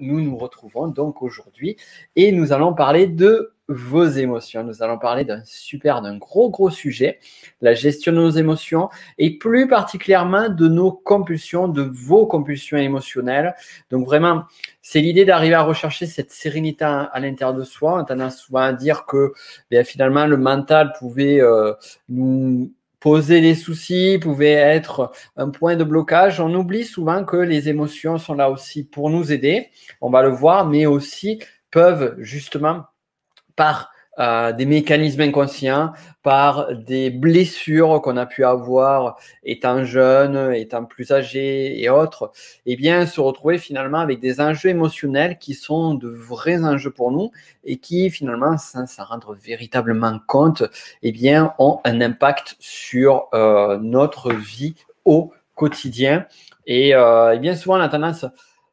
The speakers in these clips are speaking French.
nous nous retrouvons donc aujourd'hui et nous allons parler de vos émotions. Nous allons parler d'un super, d'un gros, gros sujet, la gestion de nos émotions et plus particulièrement de nos compulsions, de vos compulsions émotionnelles. Donc vraiment, c'est l'idée d'arriver à rechercher cette sérénité à, l'intérieur de soi. en tendant souvent à dire que bien, finalement, le mental pouvait euh, nous poser les soucis, pouvait être un point de blocage. On oublie souvent que les émotions sont là aussi pour nous aider, on va le voir, mais aussi peuvent justement par des mécanismes inconscients, par des blessures qu'on a pu avoir étant jeune, étant plus âgé et autres, et eh bien se retrouver finalement avec des enjeux émotionnels qui sont de vrais enjeux pour nous et qui finalement, sans s'en rendre véritablement compte, et eh bien ont un impact sur euh, notre vie au quotidien. Et, et euh, eh bien souvent, on a tendance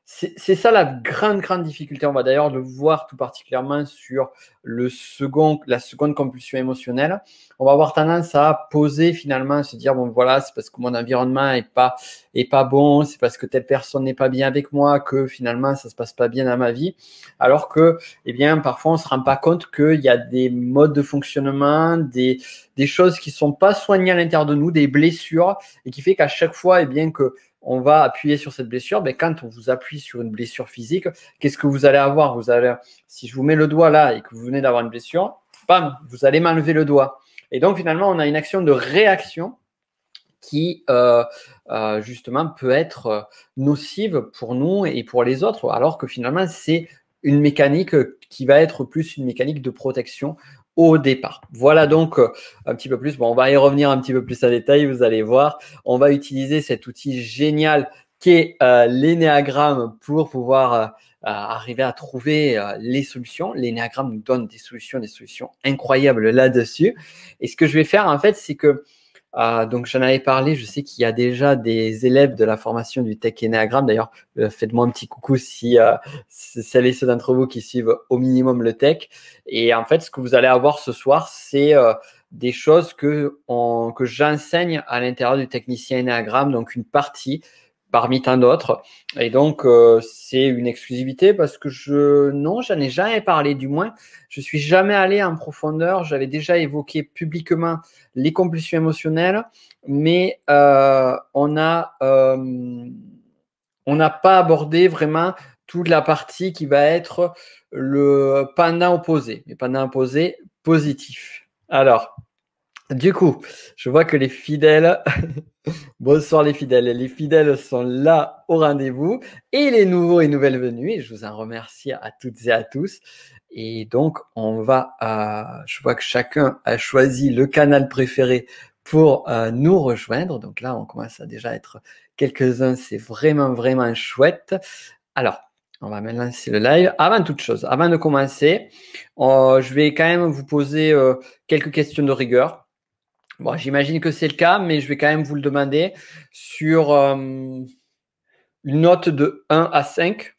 c'est ça la grande, grande difficulté. On va d'ailleurs le voir tout particulièrement sur le second, la seconde compulsion émotionnelle. On va avoir tendance à poser finalement, à se dire, bon voilà, c'est parce que mon environnement est pas, est pas bon, c'est parce que telle personne n'est pas bien avec moi, que finalement ça se passe pas bien dans ma vie. Alors que, eh bien, parfois on se rend pas compte qu'il y a des modes de fonctionnement, des, des choses qui sont pas soignées à l'intérieur de nous, des blessures, et qui fait qu'à chaque fois, eh bien, que on va appuyer sur cette blessure. Mais ben, quand on vous appuie sur une blessure physique, qu'est-ce que vous allez avoir Vous allez, si je vous mets le doigt là et que vous venez d'avoir une blessure, bam, vous allez m'enlever le doigt. Et donc finalement, on a une action de réaction qui euh, euh, justement peut être euh, nocive pour nous et pour les autres, alors que finalement c'est une mécanique qui va être plus une mécanique de protection au départ. Voilà donc euh, un petit peu plus. Bon, on va y revenir un petit peu plus à détail, vous allez voir. On va utiliser cet outil génial qu'est euh, l'énéagramme pour pouvoir euh, euh, arriver à trouver les solutions. L'énéagramme nous donne des solutions, des solutions incroyables là-dessus. Et ce que je vais faire en fait, c'est que ah, donc j'en avais parlé, je sais qu'il y a déjà des élèves de la formation du Tech Enneagram. D'ailleurs, euh, faites-moi un petit coucou si euh, celles ceux d'entre vous qui suivent au minimum le tech. Et en fait, ce que vous allez avoir ce soir, c'est euh, des choses que, que j'enseigne à l'intérieur du technicien Enneagram, donc une partie parmi tant d'autres. Et donc, euh, c'est une exclusivité parce que je, non, j'en ai jamais parlé, du moins. Je suis jamais allé en profondeur. J'avais déjà évoqué publiquement les compulsions émotionnelles, mais euh, on a, euh, on n'a pas abordé vraiment toute la partie qui va être le pendant opposé, le pendant opposé positif. Alors, du coup, je vois que les fidèles, bonsoir les fidèles, les fidèles sont là au rendez-vous et les nouveaux et nouvelles venues, je vous en remercie à toutes et à tous. Et donc, on va, euh, je vois que chacun a choisi le canal préféré pour euh, nous rejoindre. Donc là, on commence à déjà être quelques-uns, c'est vraiment, vraiment chouette. Alors, on va maintenant lancer le live. Avant toute chose, avant de commencer, euh, je vais quand même vous poser quelques questions de rigueur Bon, j'imagine que c'est le cas, mais je vais quand même vous le demander. Sur euh, une note de 1 à 5,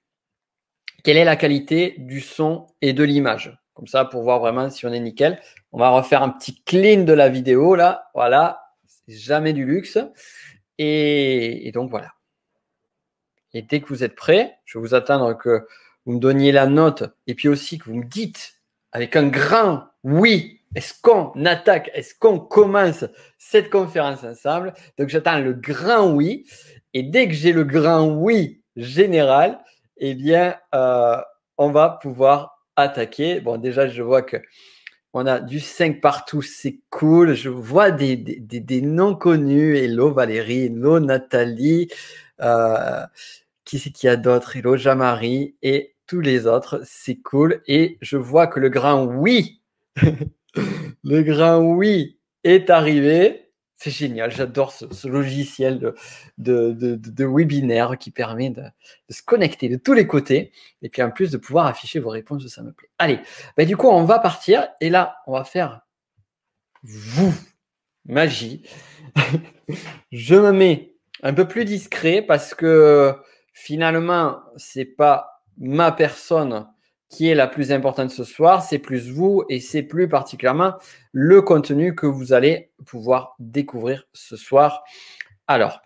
quelle est la qualité du son et de l'image Comme ça, pour voir vraiment si on est nickel. On va refaire un petit clean de la vidéo, là. Voilà, jamais du luxe. Et, et donc, voilà. Et dès que vous êtes prêts, je vais vous attendre que vous me donniez la note et puis aussi que vous me dites avec un grand oui est-ce qu'on attaque Est-ce qu'on commence cette conférence ensemble Donc j'attends le grand oui. Et dès que j'ai le grand oui général, eh bien, euh, on va pouvoir attaquer. Bon, déjà, je vois que on a du 5 partout, c'est cool. Je vois des, des, connus. Hello Valérie, hello Nathalie. Euh, qui c'est qu'il y a d'autres Hello Jamari et tous les autres. C'est cool. Et je vois que le grand oui Le grand oui est arrivé. C'est génial, j'adore ce, logiciel de, webinaire qui permet de, se connecter de tous les côtés et puis en plus de pouvoir afficher vos réponses, ça me plaît. Allez, bah, du coup, on va partir et là, on va faire vous, magie. Je me mets un peu plus discret parce que finalement, c'est pas ma personne qui est la plus importante ce soir, c'est plus vous et c'est plus particulièrement le contenu que vous allez pouvoir découvrir ce soir. Alors,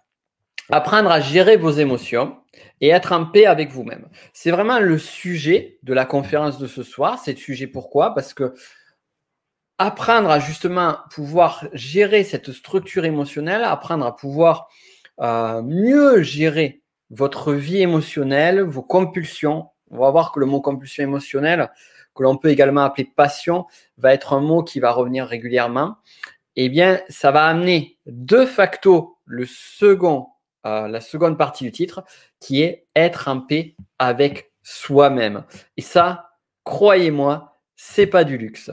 apprendre à gérer vos émotions et être en paix avec vous-même. C'est vraiment le sujet de la conférence de ce soir. C'est le sujet pourquoi Parce que apprendre à justement pouvoir gérer cette structure émotionnelle, apprendre à pouvoir euh, mieux gérer votre vie émotionnelle, vos compulsions, on va voir que le mot compulsion émotionnelle, que l'on peut également appeler passion, va être un mot qui va revenir régulièrement. Eh bien, ça va amener de facto le second, euh, la seconde partie du titre, qui est être en paix avec soi-même. Et ça, croyez-moi, c'est pas du luxe.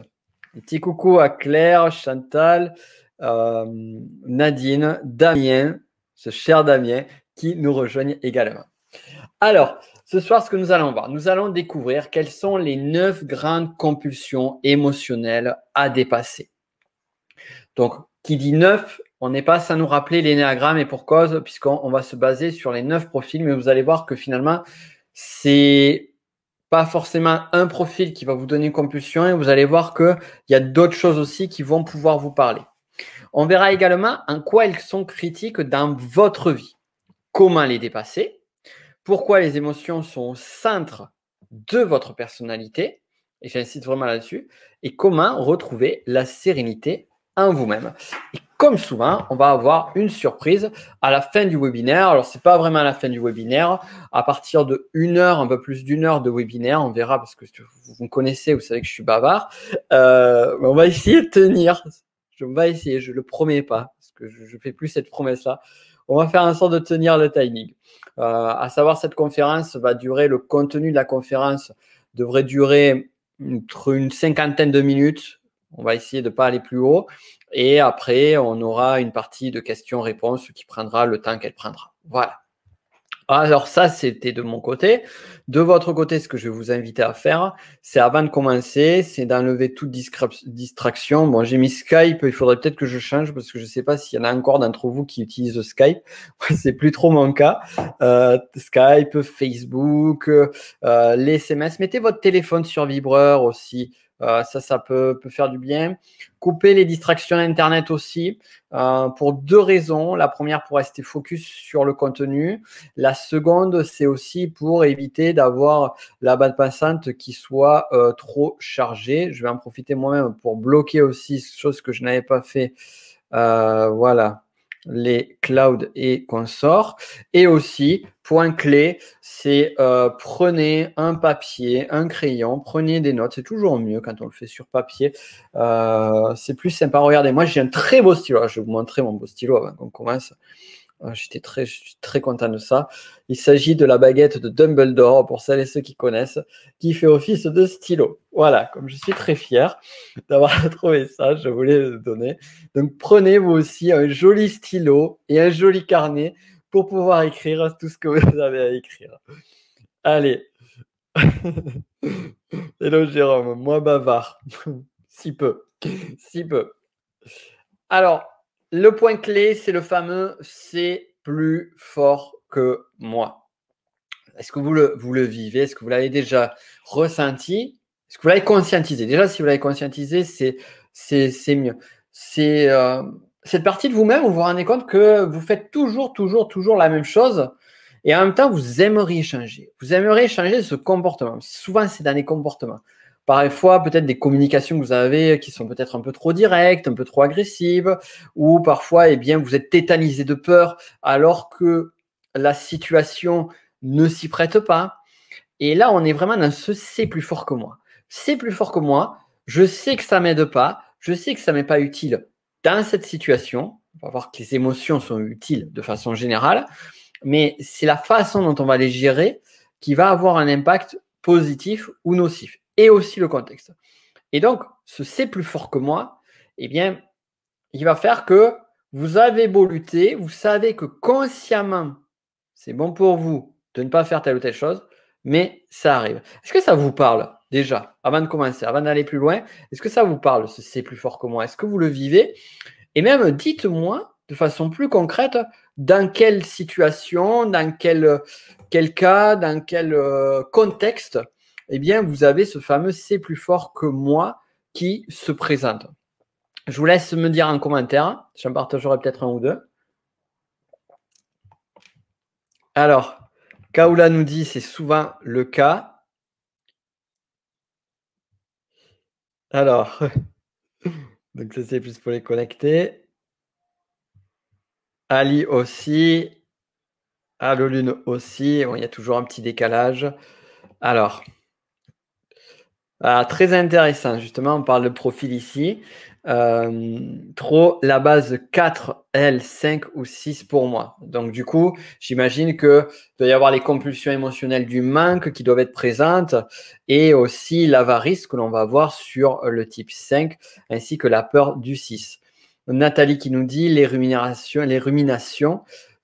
Un petit coucou à Claire, Chantal, euh, Nadine, Damien, ce cher Damien, qui nous rejoignent également. Alors, ce soir, ce que nous allons voir, nous allons découvrir quelles sont les neuf grandes compulsions émotionnelles à dépasser. Donc, qui dit neuf, on n'est pas sans nous rappeler l'énéagramme et pour cause, puisqu'on va se baser sur les neuf profils, mais vous allez voir que finalement, c'est pas forcément un profil qui va vous donner une compulsion et vous allez voir qu'il y a d'autres choses aussi qui vont pouvoir vous parler. On verra également en quoi elles sont critiques dans votre vie, comment les dépasser, pourquoi les émotions sont au centre de votre personnalité, et j'insiste vraiment là-dessus, et comment retrouver la sérénité en vous-même. Et comme souvent, on va avoir une surprise à la fin du webinaire. Alors, ce n'est pas vraiment à la fin du webinaire. À partir de une heure, un peu plus d'une heure de webinaire, on verra parce que vous me connaissez, vous savez que je suis bavard. Euh, on va essayer de tenir. Je vais essayer, je le promets pas, parce que je, ne fais plus cette promesse-là on va faire en sorte de tenir le timing. Euh, à savoir, cette conférence va durer, le contenu de la conférence devrait durer entre une cinquantaine de minutes. On va essayer de ne pas aller plus haut. Et après, on aura une partie de questions-réponses qui prendra le temps qu'elle prendra. Voilà. Alors ça, c'était de mon côté. De votre côté, ce que je vais vous inviter à faire, c'est avant de commencer, c'est d'enlever toute distraction. Bon, j'ai mis Skype, il faudrait peut-être que je change parce que je ne sais pas s'il y en a encore d'entre vous qui utilisent Skype. c'est plus trop mon cas. Euh, Skype, Facebook, euh, les SMS. Mettez votre téléphone sur vibreur aussi. Euh, ça, ça peut, faire du bien. Couper les distractions Internet aussi, euh, pour deux raisons. La première, pour rester focus sur le contenu. La seconde, c'est aussi pour éviter d'avoir la bande passante qui soit euh, trop chargée. Je vais en profiter moi-même pour bloquer aussi, chose que je n'avais pas fait. voilà, les clouds et consorts. Et aussi, point clé, c'est euh, prenez un papier, un crayon, prenez des notes. C'est toujours mieux quand on le fait sur papier. Euh, c'est plus sympa. Regardez, moi j'ai un très beau stylo. Je vais vous montrer mon beau stylo avant qu'on commence. Ah, j'étais très, très content de ça. Il s'agit de la baguette de Dumbledore, pour celles et ceux qui connaissent, qui fait office de stylo. Voilà, comme je suis très fier d'avoir trouvé ça, je voulais le donner. Donc prenez vous aussi un joli stylo et un joli carnet pour pouvoir écrire tout ce que vous avez à écrire. Allez. Hello Jérôme, moi bavard. si peu. Si peu. Alors, le point clé, c'est le fameux c'est plus fort que moi. Est-ce que vous le, vous le vivez Est-ce que vous l'avez déjà ressenti Est-ce que vous l'avez conscientisé Déjà, si vous l'avez conscientisé, c'est, mieux. C'est euh, cette partie de vous-même où vous vous rendez compte que vous faites toujours, toujours, toujours la même chose. Et en même temps, vous aimeriez changer. Vous aimeriez changer ce comportement. Souvent, c'est dans les comportements. Parfois, peut-être des communications que vous avez qui sont peut-être un peu trop directes, un peu trop agressives, ou parfois, eh bien, vous êtes tétanisé de peur alors que la situation ne s'y prête pas. Et là, on est vraiment dans ce c'est plus fort que moi. C'est plus fort que moi. Je sais que ça m'aide pas. Je sais que ça m'est pas utile dans cette situation. On va voir que les émotions sont utiles de façon générale, mais c'est la façon dont on va les gérer qui va avoir un impact positif ou nocif et aussi le contexte. Et donc, ce c'est plus fort que moi, eh bien, il va faire que vous avez beau lutter, vous savez que consciemment, c'est bon pour vous de ne pas faire telle ou telle chose, mais ça arrive. Est-ce que ça vous parle déjà, avant de commencer, avant d'aller plus loin Est-ce que ça vous parle, ce c'est plus fort que moi Est-ce que vous le vivez Et même, dites-moi de façon plus concrète dans quelle situation, dans quel, quel cas, dans quel euh, contexte eh bien, vous avez ce fameux c'est plus fort que moi qui se présente. Je vous laisse me dire en commentaire. J'en partagerai peut-être un ou deux. Alors, Kaula nous dit c'est souvent le cas. Alors, donc ça c'est plus pour les connecter. Ali aussi. Allo Lune aussi. il y a toujours un petit décalage. Alors. Ah, très intéressant, justement, on parle de profil ici. Euh, trop la base 4, L, 5 ou 6 pour moi. Donc du coup, j'imagine qu'il doit y avoir les compulsions émotionnelles du manque qui doivent être présentes et aussi l'avarice que l'on va avoir sur le type 5 ainsi que la peur du 6. Nathalie qui nous dit les les ruminations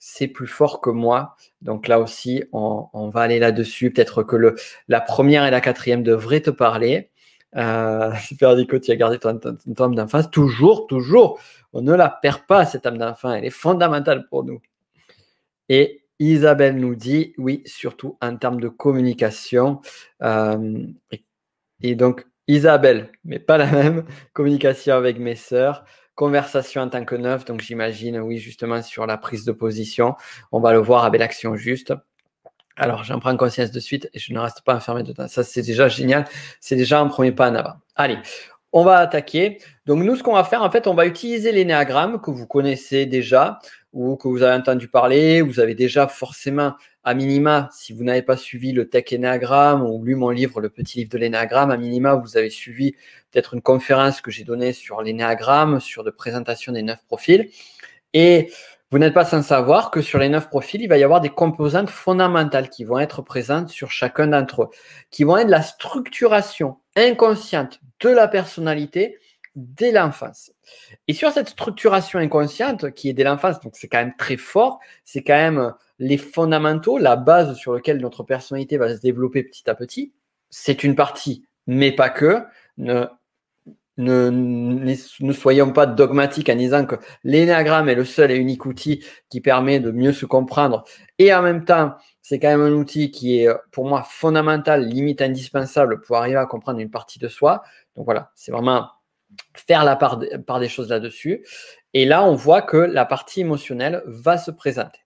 c'est plus fort que moi. Donc là aussi, on, va aller là-dessus. Peut-être que la première et la quatrième devraient te parler. Euh, super Nico, tu as gardé ton, âme d'enfant. Toujours, toujours, on ne la perd pas, cette âme d'enfant. Elle est fondamentale pour nous. Et Isabelle nous dit, oui, surtout en termes de communication. Euh, et donc, Isabelle, mais pas la même communication avec mes sœurs conversation en tant que neuf. Donc j'imagine, oui, justement sur la prise de position, on va le voir avec l'action juste. Alors j'en prends conscience de suite et je ne reste pas enfermé dedans. Ça, c'est déjà génial. C'est déjà un premier pas en avant. Allez, on va attaquer. Donc nous, ce qu'on va faire, en fait, on va utiliser l'énéagramme que vous connaissez déjà ou que vous avez entendu parler, vous avez déjà forcément, à minima, si vous n'avez pas suivi le Tech nagramme ou lu mon livre, le petit livre de l'énagramme, à minima, vous avez suivi peut-être une conférence que j'ai donnée sur l'énagramme, sur de présentation des neuf profils. Et vous n'êtes pas sans savoir que sur les neuf profils, il va y avoir des composantes fondamentales qui vont être présentes sur chacun d'entre eux, qui vont être la structuration inconsciente de la personnalité dès l'enfance. Et sur cette structuration inconsciente qui est dès l'enfance, donc c'est quand même très fort, c'est quand même euh, les fondamentaux, la base sur laquelle notre personnalité va se développer petit à petit. C'est une partie, mais pas que. Ne, ne, ne, soyons pas dogmatiques en disant que l'énagramme est le seul et unique outil qui permet de mieux se comprendre. Et en même temps, c'est quand même un outil qui est euh, pour moi fondamental, limite indispensable pour arriver à comprendre une partie de soi. Donc voilà, c'est vraiment faire la part, par des choses là-dessus. Et là, on voit que la partie émotionnelle va se présenter.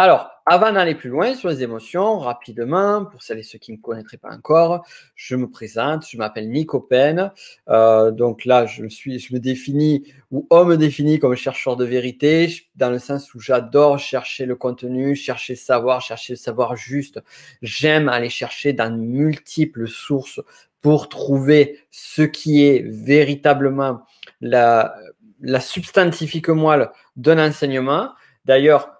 Alors, avant d'aller plus loin sur les émotions, rapidement, pour celles et ceux qui ne me connaîtraient pas encore, je me présente, je m'appelle Nico Pen. Euh, donc là, je, suis, je me définis, ou on me définit comme chercheur de vérité, dans le sens où j'adore chercher le contenu, chercher le savoir, chercher le savoir juste. J'aime aller chercher dans multiples sources pour trouver ce qui est véritablement la, substantifique moelle d'un enseignement. D'ailleurs,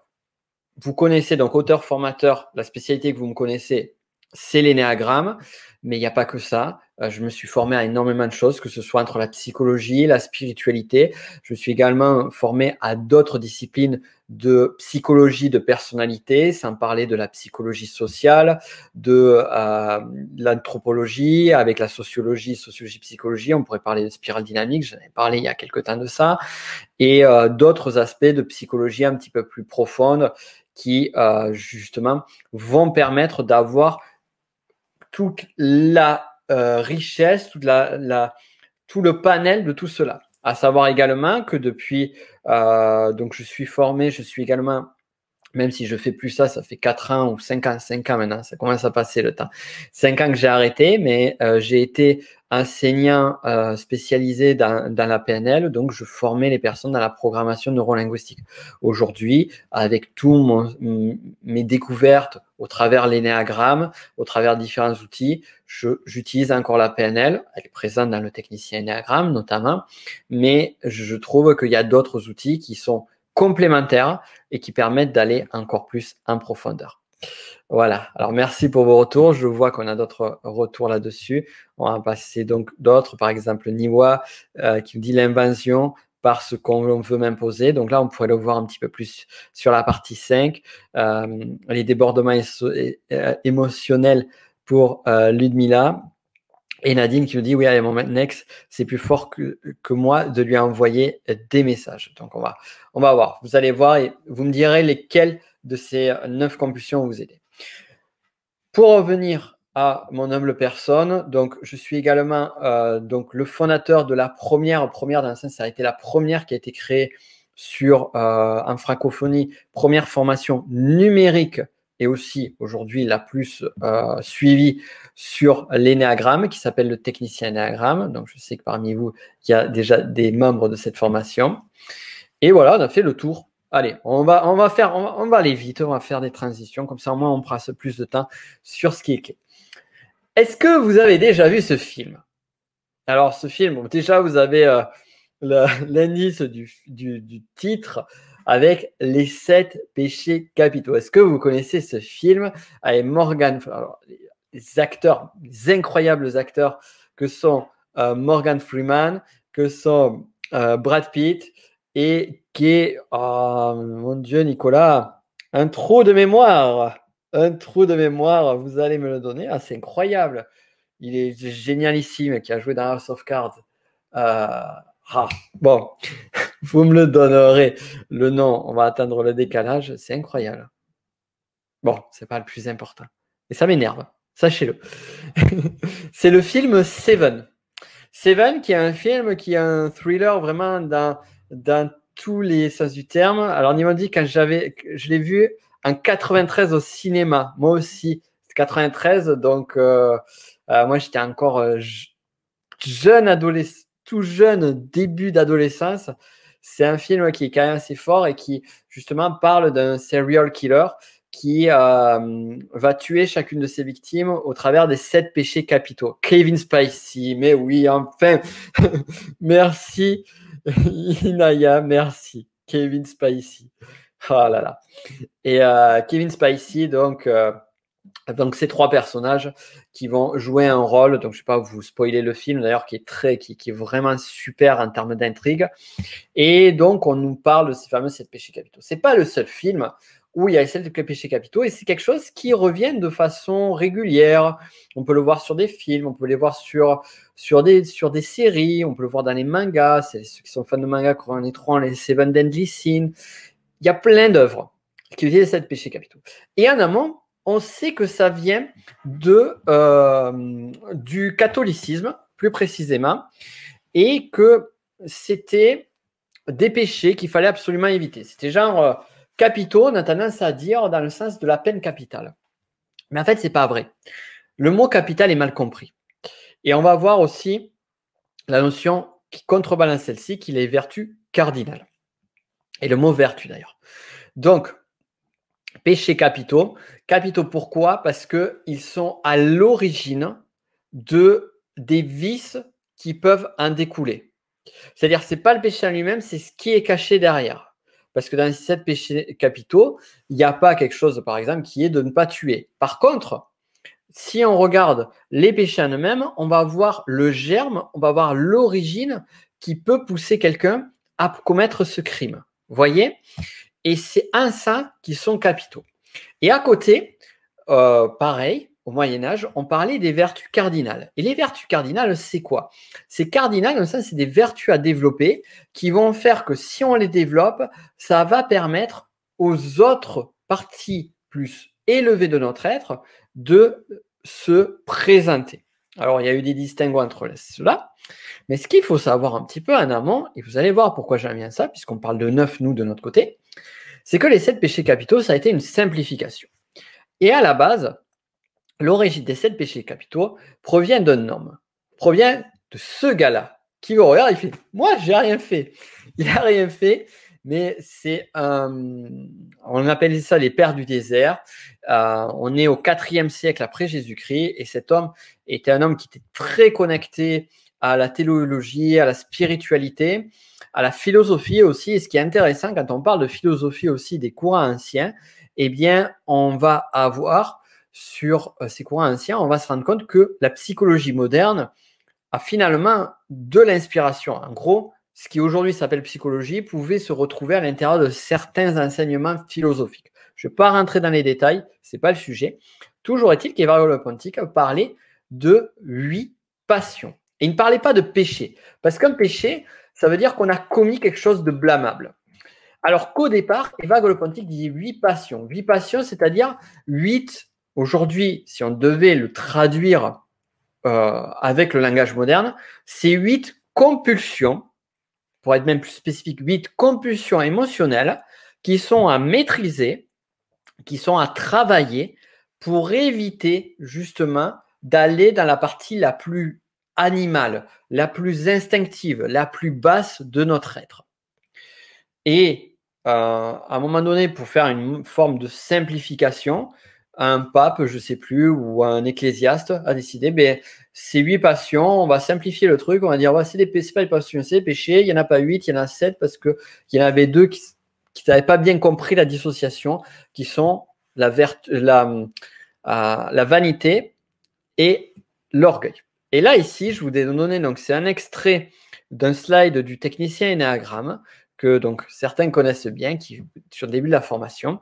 vous connaissez donc auteur-formateur, la spécialité que vous me connaissez, c'est l'énéagramme, mais il n'y a pas que ça. Euh, je me suis formé à énormément de choses, que ce soit entre la psychologie, la spiritualité. Je me suis également formé à d'autres disciplines de psychologie de personnalité, sans parler de la psychologie sociale, de euh, l'anthropologie, avec la sociologie, sociologie, psychologie. On pourrait parler de spirale dynamique, j'en ai parlé il y a quelques temps de ça, et euh, d'autres aspects de psychologie un petit peu plus profonde qui, justement, vont permettre d'avoir toute la euh, richesse, la, tout le panel de tout cela. À savoir également que depuis, euh, donc je suis formé, je suis également même si je fais plus ça, ça fait 4 ans ou 5 ans, 5 ans maintenant, ça commence à passer le temps. 5 ans que j'ai arrêté, mais euh, j'ai été enseignant euh, spécialisé dans, la PNL, donc je formais les personnes dans la programmation neurolinguistique. Aujourd'hui, avec tous mes découvertes au travers l'énéagramme, au travers différents outils, j'utilise encore la PNL, elle est présente dans le technicien énéagramme notamment, mais je trouve qu'il y a d'autres outils qui sont complémentaires et qui permettent d'aller encore plus en profondeur. Voilà, alors merci pour vos retours. Je vois qu'on a d'autres retours là-dessus. On va passer donc d'autres, par exemple Niwa euh, qui qui dit l'invention par ce qu'on veut m'imposer. Donc là, on pourrait le voir un petit peu plus sur la partie 5. Euh, les débordements euh, émotionnels pour Ludmila et Nadine qui nous dit, oui, à mon next, c'est plus fort que, moi de lui envoyer des messages. Donc, on va, on va voir. Vous allez voir et vous me direz lesquelles de ces neuf compulsions vous aider Pour revenir à mon humble personne, donc je suis également euh, donc le fondateur de la première, première dans sens, ça a été la première qui a été créée sur euh, en francophonie, première formation numérique et aussi aujourd'hui la plus euh, suivie sur l'énéagramme qui s'appelle le technicien enéagramme. Donc je sais que parmi vous, il y a déjà des membres de cette formation. Et voilà, on a fait le tour. Allez, on va, on va faire, on va, aller vite, on va faire des transitions, comme ça au moins on passe plus de temps sur ce qui est Est-ce que vous avez déjà vu ce film Alors ce film, déjà vous avez euh, l'indice du, du, du, titre, avec les sept péchés capitaux. Est-ce que vous connaissez ce film avec Morgan, les acteurs, les incroyables acteurs que sont euh, Morgan Freeman, que sont euh, Brad Pitt et qui est, oh, mon Dieu, Nicolas, un trou de mémoire. Un trou de mémoire, vous allez me le donner. Ah, c'est incroyable. Il est génialissime qui a joué dans House of Cards. Euh, ah, bon, vous me le donnerez. Le nom, on va atteindre le décalage. C'est incroyable. Bon, c'est pas le plus important. Et ça m'énerve. Sachez-le. c'est le film Seven. Seven, qui est un film qui est un thriller vraiment dans, tous les sens du terme. Alors, m'a dit, quand j'avais, je l'ai vu en 93 au cinéma. Moi aussi. 93, donc euh, euh, moi j'étais encore euh, jeune adolescent, tout jeune début d'adolescence. C'est un film qui est quand même assez fort et qui justement parle d'un serial killer qui euh, va tuer chacune de ses victimes au travers des sept péchés capitaux. Kevin Spicy, mais oui, enfin, merci Inaya, merci Kevin Spicy. Oh là là. Et euh, Kevin Spicy, donc. Euh, donc ces trois personnages qui vont jouer un rôle, donc je ne vais pas vous spoiler le film d'ailleurs qui est très, qui, est vraiment super en termes d'intrigue. Et donc on nous parle de ces fameux sept péchés capitaux. n'est pas le seul film où il y a sept péchés capitaux et c'est quelque chose qui revient de façon régulière. On peut le voir sur des films, on peut les voir sur sur des sur des séries, on peut le voir dans les mangas. C'est ceux qui sont fans de mangas connaîtront les 7 Deadly Sins. Il y a plein d'œuvres qui utilisent les sept péchés capitaux. Et en amont on sait que ça vient euh, du catholicisme, plus précisément, et que c'était des péchés qu'il fallait absolument éviter. C'était genre euh, capitaux, on a tendance à dire dans le sens de la peine capitale. Mais en fait, ce n'est pas vrai. Le mot capital est mal compris. Et on va voir aussi la notion qui contrebalance celle-ci, qui est vertu cardinale. Et le mot vertu d'ailleurs. Donc, péchés capitaux. Capitaux pourquoi Parce qu'ils sont à l'origine de des vices qui peuvent en découler. C'est-à-dire, ce n'est pas le péché en lui-même, c'est ce qui est caché derrière. Parce que dans ces sept péchés capitaux, il n'y a pas quelque chose, par exemple, qui est de ne pas tuer. Par contre, si on regarde les péchés en eux-mêmes, on va voir le germe, on va voir l'origine qui peut pousser quelqu'un à commettre ce crime. Vous Voyez et c'est un ça qui sont capitaux. Et à côté, euh, pareil, au Moyen Âge, on parlait des vertus cardinales. Et les vertus cardinales, c'est quoi Ces cardinales, ça, c'est des vertus à développer qui vont faire que si on les développe, ça va permettre aux autres parties plus élevées de notre être de se présenter. Alors, il y a eu des distinguos entre cela, mais ce qu'il faut savoir un petit peu en amont, et vous allez voir pourquoi j'aime bien ça, puisqu'on parle de neuf, nous, de notre côté, c'est que les sept péchés capitaux, ça a été une simplification. Et à la base, l'origine des sept péchés capitaux provient d'un homme, provient de ce gars-là, qui le regarde, il fait Moi, j'ai rien fait. Il n'a rien fait, mais c'est un. On appelle ça les pères du désert. Euh, on est au 4e siècle après Jésus-Christ, et cet homme était un homme qui était très connecté à la théologie, à la spiritualité, à la philosophie aussi. Et ce qui est intéressant, quand on parle de philosophie aussi des courants anciens, eh bien, on va avoir sur euh, ces courants anciens, on va se rendre compte que la psychologie moderne a finalement de l'inspiration. En gros, ce qui aujourd'hui s'appelle psychologie pouvait se retrouver à l'intérieur de certains enseignements philosophiques. Je ne vais pas rentrer dans les détails, ce n'est pas le sujet. Toujours est-il qu'Evario Pontic a parlé de huit passions. Et il ne parlait pas de péché, parce qu'un péché, ça veut dire qu'on a commis quelque chose de blâmable. Alors qu'au départ, Eva Pontique disait huit passions. Huit passions, c'est-à-dire huit, aujourd'hui, si on devait le traduire euh, avec le langage moderne, c'est huit compulsions, pour être même plus spécifique, huit compulsions émotionnelles qui sont à maîtriser, qui sont à travailler pour éviter justement d'aller dans la partie la plus animale, la plus instinctive, la plus basse de notre être. Et euh, à un moment donné, pour faire une forme de simplification, un pape, je ne sais plus, ou un ecclésiaste a décidé, Mais ben, ces huit passions, on va simplifier le truc, on va dire, voici c'est des pas des passions, c'est des péchés, il y en a pas huit, il y en a sept parce que il y en avait deux qui, n'avaient pas bien compris la dissociation, qui sont la, verte, la, euh, la vanité et l'orgueil. Et là, ici, je vous ai donné, donc c'est un extrait d'un slide du technicien Enneagramme, que donc certains connaissent bien, qui, sur le début de la formation,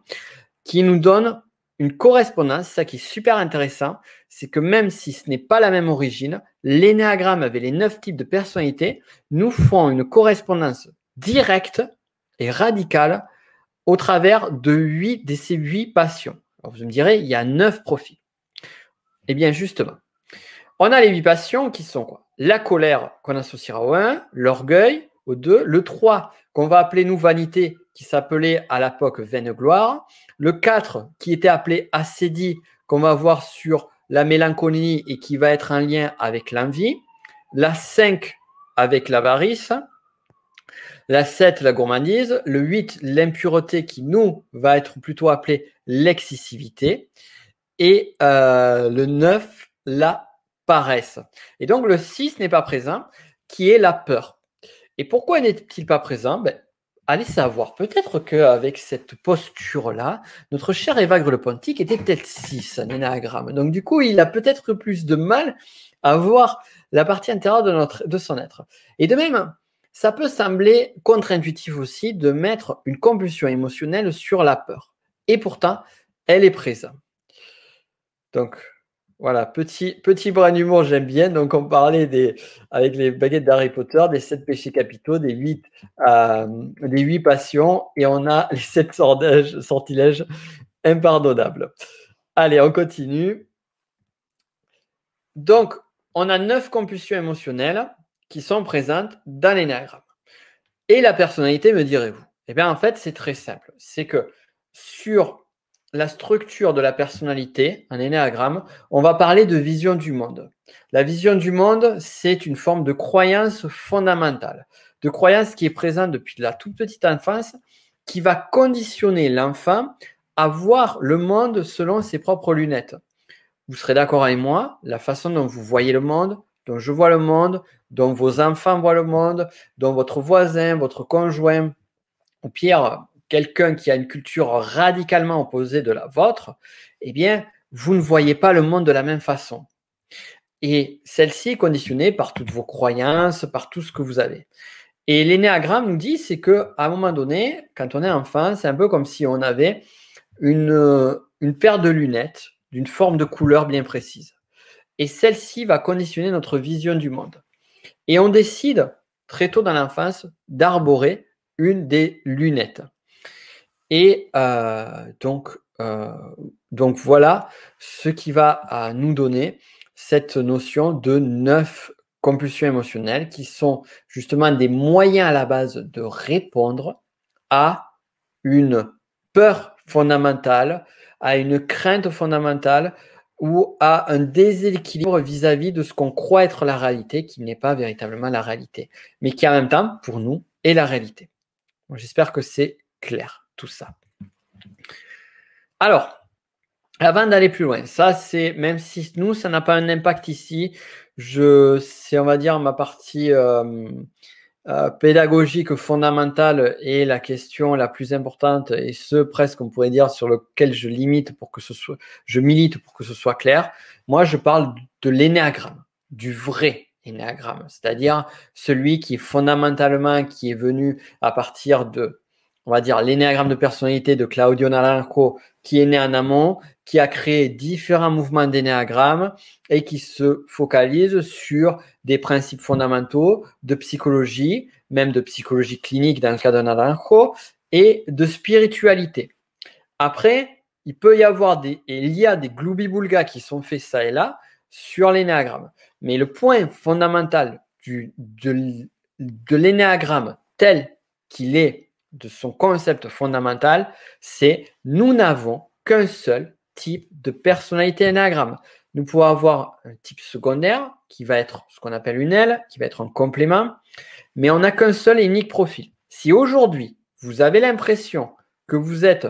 qui nous donne une correspondance, ça qui est super intéressant, c'est que même si ce n'est pas la même origine, l'énéagramme avait les neuf types de personnalités nous font une correspondance directe et radicale au travers de huit de ces huit passions. vous me direz, il y a neuf profits. Eh bien justement, on a les huit passions qui sont la colère qu'on associera au 1, l'orgueil au 2, le 3 qu'on va appeler nous vanité qui s'appelait à l'époque vaine gloire, le 4 qui était appelé assédie qu'on va voir sur la mélancolie et qui va être en lien avec l'envie, la 5 avec l'avarice, la 7 la gourmandise, le 8 l'impureté qui nous va être plutôt appelée l'excessivité et euh, le 9 la paresse. Et donc le 6 n'est pas présent, qui est la peur. Et pourquoi n'est-il pas présent ben, Allez savoir, peut-être qu'avec cette posture-là, notre cher Évagre le Pontique était peut-être 6 en Donc du coup, il a peut-être plus de mal à voir la partie intérieure de, notre, de son être. Et de même, ça peut sembler contre-intuitif aussi de mettre une compulsion émotionnelle sur la peur. Et pourtant, elle est présente. Donc, voilà, petit, petit brin d'humour, j'aime bien. Donc, on parlait des, avec les baguettes d'Harry Potter des sept péchés capitaux, des huit, euh, des huit passions, et on a les sept sortilèges, sortilèges impardonnables. Allez, on continue. Donc, on a neuf compulsions émotionnelles qui sont présentes dans l'énagramme. Et la personnalité, me direz-vous Eh bien, en fait, c'est très simple. C'est que sur la structure de la personnalité, un énéagramme, on va parler de vision du monde. La vision du monde, c'est une forme de croyance fondamentale, de croyance qui est présente depuis la toute petite enfance, qui va conditionner l'enfant à voir le monde selon ses propres lunettes. Vous serez d'accord avec moi, la façon dont vous voyez le monde, dont je vois le monde, dont vos enfants voient le monde, dont votre voisin, votre conjoint, ou Pierre, quelqu'un qui a une culture radicalement opposée de la vôtre, eh bien, vous ne voyez pas le monde de la même façon. Et celle-ci est conditionnée par toutes vos croyances, par tout ce que vous avez. Et l'énéagramme nous dit, c'est que à un moment donné, quand on est enfant, c'est un peu comme si on avait une, une paire de lunettes d'une forme de couleur bien précise. Et celle-ci va conditionner notre vision du monde. Et on décide, très tôt dans l'enfance, d'arborer une des lunettes. Et euh, donc, euh, donc voilà ce qui va euh, nous donner cette notion de neuf compulsions émotionnelles qui sont justement des moyens à la base de répondre à une peur fondamentale, à une crainte fondamentale ou à un déséquilibre vis-à-vis de ce qu'on croit être la réalité, qui n'est pas véritablement la réalité, mais qui en même temps, pour nous, est la réalité. J'espère que c'est clair tout ça. Alors, avant d'aller plus loin, ça c'est, même si nous, ça n'a pas un impact ici, je, c'est on va dire ma partie euh, euh, pédagogique fondamentale et la question la plus importante, et ce presque on pourrait dire sur lequel je limite pour que ce soit, je milite pour que ce soit clair. Moi, je parle de l'énéagramme, du vrai énéagramme, c'est-à-dire celui qui est fondamentalement, qui est venu à partir de on va dire, l'énéagramme de personnalité de Claudio Naranjo, qui est né en amont, qui a créé différents mouvements d'énéagramme et qui se focalise sur des principes fondamentaux de psychologie, même de psychologie clinique dans le cas de Naranjo, et de spiritualité. Après, il peut y avoir des, il y a des gloubiboulgas qui sont faits ça et là sur l'énéagramme. Mais le point fondamental du, de, de l'énéagramme tel qu'il est de son concept fondamental, c'est nous n'avons qu'un seul type de personnalité anagramme. Nous pouvons avoir un type secondaire qui va être ce qu'on appelle une aile, qui va être un complément, mais on n'a qu'un seul et unique profil. Si aujourd'hui, vous avez l'impression que vous êtes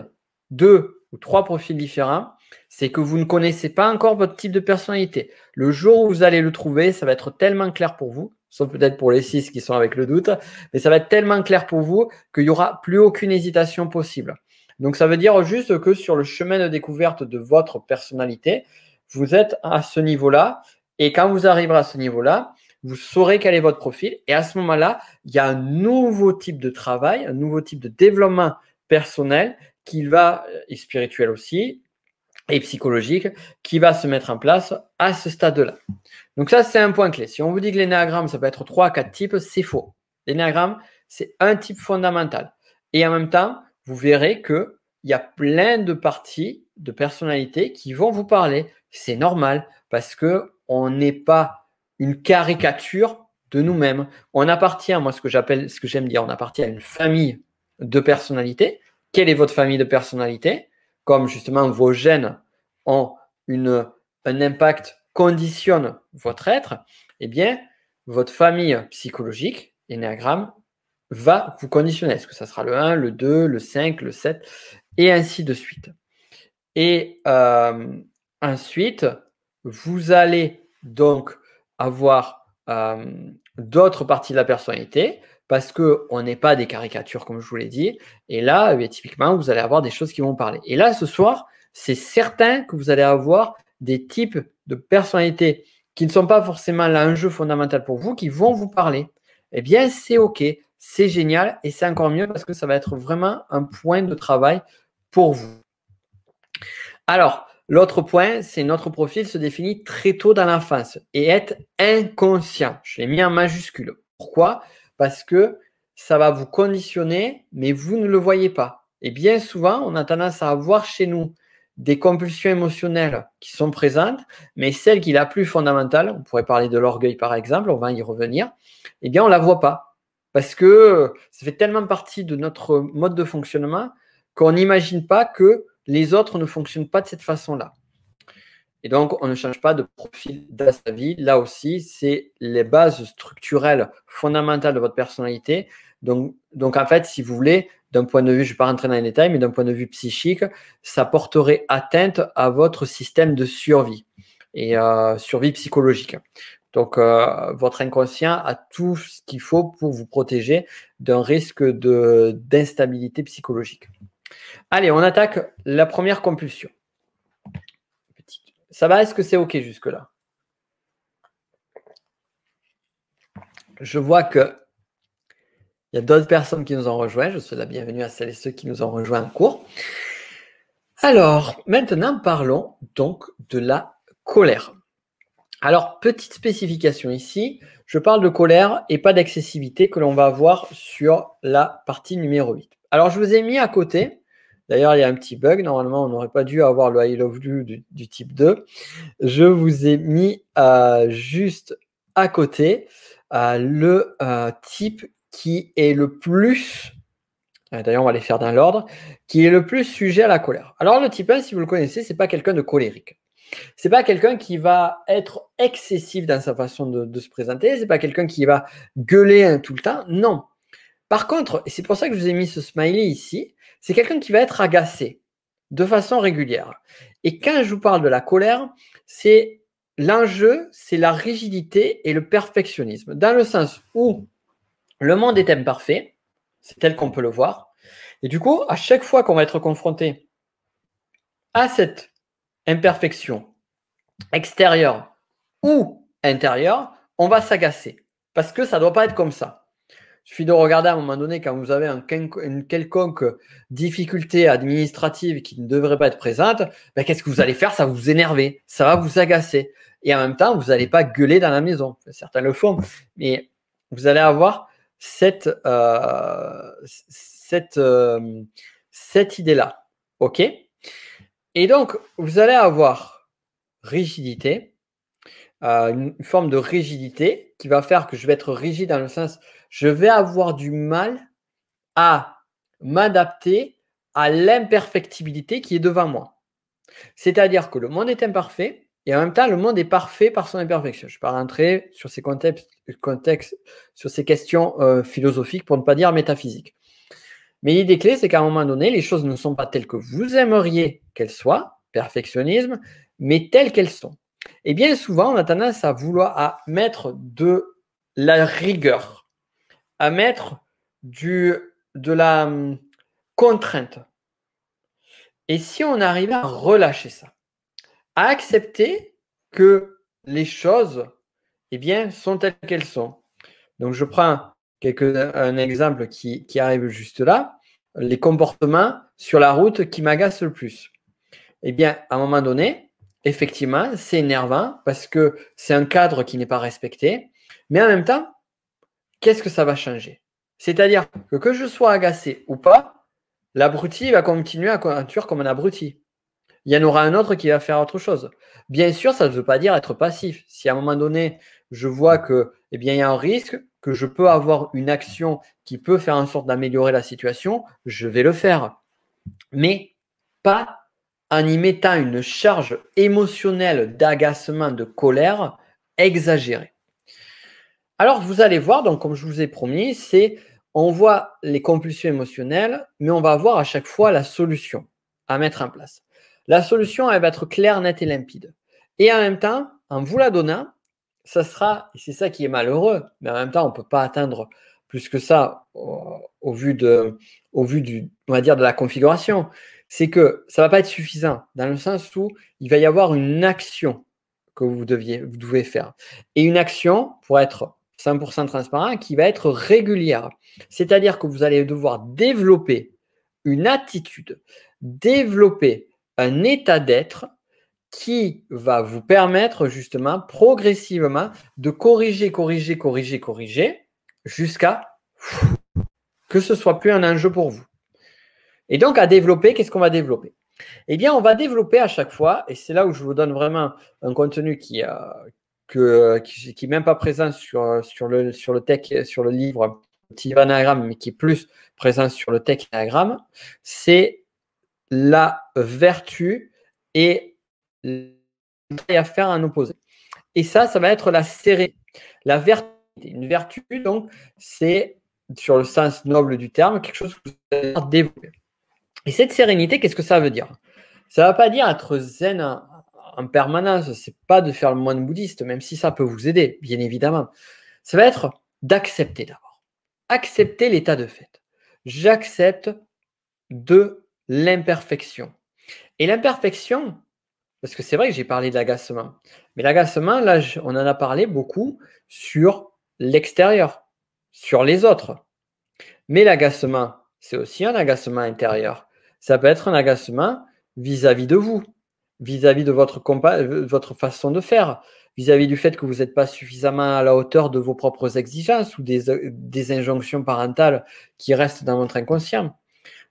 deux ou trois profils différents, c'est que vous ne connaissez pas encore votre type de personnalité. Le jour où vous allez le trouver, ça va être tellement clair pour vous sauf peut-être pour les six qui sont avec le doute, mais ça va être tellement clair pour vous qu'il n'y aura plus aucune hésitation possible. Donc ça veut dire juste que sur le chemin de découverte de votre personnalité, vous êtes à ce niveau-là, et quand vous arriverez à ce niveau-là, vous saurez quel est votre profil, et à ce moment-là, il y a un nouveau type de travail, un nouveau type de développement personnel qui va, euh, et spirituel aussi, et psychologique, qui va se mettre en place à ce stade-là. Donc ça, c'est un point clé. Si on vous dit que l'énéagramme, ça peut être trois, quatre types, c'est faux. L'énéagramme, c'est un type fondamental. Et en même temps, vous verrez qu'il y a plein de parties de personnalités qui vont vous parler. C'est normal parce qu'on n'est pas une caricature de nous-mêmes. On appartient, moi, ce que j'appelle, ce que j'aime dire, on appartient à une famille de personnalités. Quelle est votre famille de personnalités Comme justement vos gènes ont une, un impact conditionne votre être, eh bien, votre famille psychologique, Enneagram, va vous conditionner. Est-ce que ça sera le 1, le 2, le 5, le 7, et ainsi de suite. Et euh, ensuite, vous allez donc avoir euh, d'autres parties de la personnalité parce qu'on n'est pas des caricatures, comme je vous l'ai dit. Et là, eh typiquement, vous allez avoir des choses qui vont parler. Et là, ce soir, c'est certain que vous allez avoir des types de personnalités qui ne sont pas forcément l'enjeu fondamental pour vous, qui vont vous parler, eh bien, c'est OK, c'est génial et c'est encore mieux parce que ça va être vraiment un point de travail pour vous. Alors, l'autre point, c'est notre profil se définit très tôt dans l'enfance et être inconscient. Je l'ai mis en majuscule. Pourquoi Parce que ça va vous conditionner, mais vous ne le voyez pas. Et bien souvent, on a tendance à avoir chez nous des compulsions émotionnelles qui sont présentes, mais celle qui est la plus fondamentale, on pourrait parler de l'orgueil par exemple, on va y revenir, eh bien on ne la voit pas. Parce que ça fait tellement partie de notre mode de fonctionnement qu'on n'imagine pas que les autres ne fonctionnent pas de cette façon-là. Et donc, on ne change pas de profil dans sa vie. Là aussi, c'est les bases structurelles fondamentales de votre personnalité donc, en fait, si vous voulez, d'un point de vue, je ne vais pas rentrer dans les détails, mais d'un point de vue psychique, ça porterait atteinte à votre système de survie et euh, survie psychologique. Donc, euh, votre inconscient a tout ce qu'il faut pour vous protéger d'un risque d'instabilité psychologique. Allez, on attaque la première compulsion. Ça va Est-ce que c'est OK jusque-là Je vois que il y a d'autres personnes qui nous ont rejoints. Je souhaite la bienvenue à celles et ceux qui nous ont rejoints en cours. Alors, maintenant, parlons donc de la colère. Alors, petite spécification ici, je parle de colère et pas d'accessibilité que l'on va avoir sur la partie numéro 8. Alors, je vous ai mis à côté, d'ailleurs, il y a un petit bug, normalement, on n'aurait pas dû avoir le I Love You du, type 2. Je vous ai mis euh, juste à côté euh, le euh, type qui est le plus, ah, d'ailleurs on va les faire dans l'ordre, qui est le plus sujet à la colère. Alors le type 1, si vous le connaissez, c'est pas quelqu'un de colérique. C'est pas quelqu'un qui va être excessif dans sa façon de, se présenter, c'est pas quelqu'un qui va gueuler hein, tout le temps, non. Par contre, et c'est pour ça que je vous ai mis ce smiley ici, c'est quelqu'un qui va être agacé de façon régulière. Et quand je vous parle de la colère, c'est l'enjeu, c'est la rigidité et le perfectionnisme, dans le sens où le monde est imparfait, c'est tel qu'on peut le voir. Et du coup, à chaque fois qu'on va être confronté à cette imperfection extérieure ou intérieure, on va s'agacer. Parce que ça ne doit pas être comme ça. Il suffit de regarder à un moment donné quand vous avez un, une quelconque difficulté administrative qui ne devrait pas être présente, ben qu'est-ce que vous allez faire Ça va vous énerver, ça va vous agacer. Et en même temps, vous n'allez pas gueuler dans la maison. Certains le font, mais vous allez avoir cette, euh, cette, euh, cette idée-là. OK Et donc, vous allez avoir rigidité, euh, une forme de rigidité qui va faire que je vais être rigide dans le sens, je vais avoir du mal à m'adapter à l'imperfectibilité qui est devant moi. C'est-à-dire que le monde est imparfait, et en même temps, le monde est parfait par son imperfection. Je ne vais pas rentrer sur ces contextes, sur ces questions euh, philosophiques pour ne pas dire métaphysiques. Mais l'idée clé, c'est qu'à un moment donné, les choses ne sont pas telles que vous aimeriez qu'elles soient, perfectionnisme, mais telles qu'elles sont. Et bien souvent, on a tendance à vouloir à mettre de la rigueur, à mettre du, de la hum, contrainte. Et si on arrive à relâcher ça, à accepter que les choses eh bien, sont telles qu'elles sont. Donc, je prends quelques, un exemple qui, qui, arrive juste là, les comportements sur la route qui m'agacent le plus. Eh bien, à un moment donné, effectivement, c'est énervant parce que c'est un cadre qui n'est pas respecté. Mais en même temps, qu'est-ce que ça va changer C'est-à-dire que que je sois agacé ou pas, l'abruti va continuer à conduire comme un abruti il y en aura un autre qui va faire autre chose. Bien sûr, ça ne veut pas dire être passif. Si à un moment donné, je vois que eh bien, il y a un risque, que je peux avoir une action qui peut faire en sorte d'améliorer la situation, je vais le faire. Mais pas en y mettant une charge émotionnelle d'agacement, de colère exagérée. Alors vous allez voir, donc comme je vous ai promis, c'est on voit les compulsions émotionnelles, mais on va avoir à chaque fois la solution à mettre en place. La solution, elle va être claire, nette et limpide. Et en même temps, en vous la donnant, ça sera, et c'est ça qui est malheureux, mais en même temps, on ne peut pas atteindre plus que ça euh, au, vu, de, au vu du, on va dire, de la configuration, c'est que ça ne va pas être suffisant, dans le sens où il va y avoir une action que vous, deviez, vous devez faire. Et une action, pour être 100% transparent, qui va être régulière. C'est-à-dire que vous allez devoir développer une attitude, développer un état d'être qui va vous permettre justement progressivement de corriger, corriger, corriger, corriger jusqu'à que ce soit plus un enjeu pour vous. Et donc à développer, qu'est-ce qu'on va développer Eh bien, on va développer à chaque fois, et c'est là où je vous donne vraiment un contenu qui, a euh, que, qui, est même pas présent sur, sur, le, sur le tech, sur le livre petit anagramme, mais qui est plus présent sur le tech anagramme, c'est la vertu et à faire un opposé. Et ça, ça va être la sérénité. La vertu, une vertu, donc, c'est, sur le sens noble du terme, quelque chose que vous allez développer. Et cette sérénité, qu'est-ce que ça veut dire Ça ne va pas dire être zen en permanence, c'est pas de faire le moine bouddhiste, même si ça peut vous aider, bien évidemment. Ça va être d'accepter d'abord. Accepter l'état de fait. J'accepte de l'imperfection. Et l'imperfection, parce que c'est vrai que j'ai parlé de l'agacement, mais l'agacement, là, on en a parlé beaucoup sur l'extérieur, sur les autres. Mais l'agacement, c'est aussi un agacement intérieur. Ça peut être un agacement vis-à-vis de vous, vis-à-vis de votre, votre façon de faire, vis-à-vis du fait que vous n'êtes pas suffisamment à la hauteur de vos propres exigences ou des, des injonctions parentales qui restent dans votre inconscient.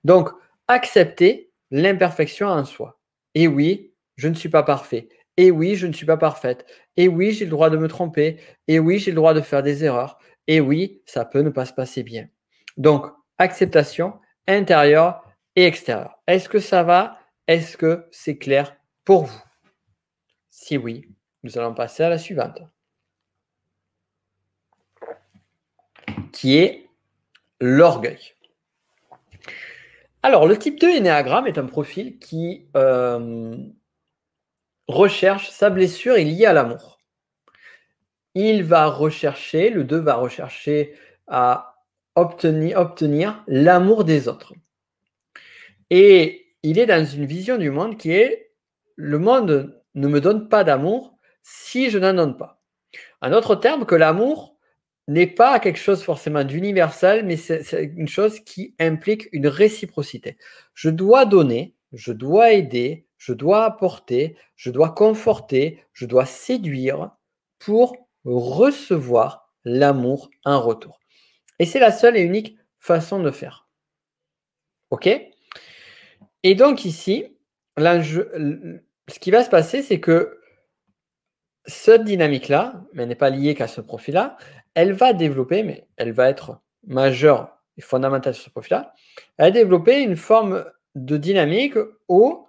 Donc, accepter l'imperfection en soi. Et oui, je ne suis pas parfait. Et oui, je ne suis pas parfaite. Et oui, j'ai le droit de me tromper. Et oui, j'ai le droit de faire des erreurs. Et oui, ça peut ne pas se passer bien. Donc, acceptation intérieure et extérieure. Est-ce que ça va Est-ce que c'est clair pour vous Si oui, nous allons passer à la suivante. Qui est l'orgueil. Alors, le type 2 Enneagramme est un profil qui euh, recherche sa blessure liée à l'amour. Il va rechercher, le 2 va rechercher à obtenir, obtenir l'amour des autres. Et il est dans une vision du monde qui est le monde ne me donne pas d'amour si je n'en donne pas. Un autre terme que l'amour, n'est pas quelque chose forcément d'universel, mais c'est une chose qui implique une réciprocité. Je dois donner, je dois aider, je dois apporter, je dois conforter, je dois séduire pour recevoir l'amour en retour. Et c'est la seule et unique façon de faire. OK Et donc ici, ce qui va se passer, c'est que cette dynamique-là, mais elle n'est pas liée qu'à ce profil-là, elle va développer, mais elle va être majeure et fondamentale sur ce profil-là, elle va développer une forme de dynamique où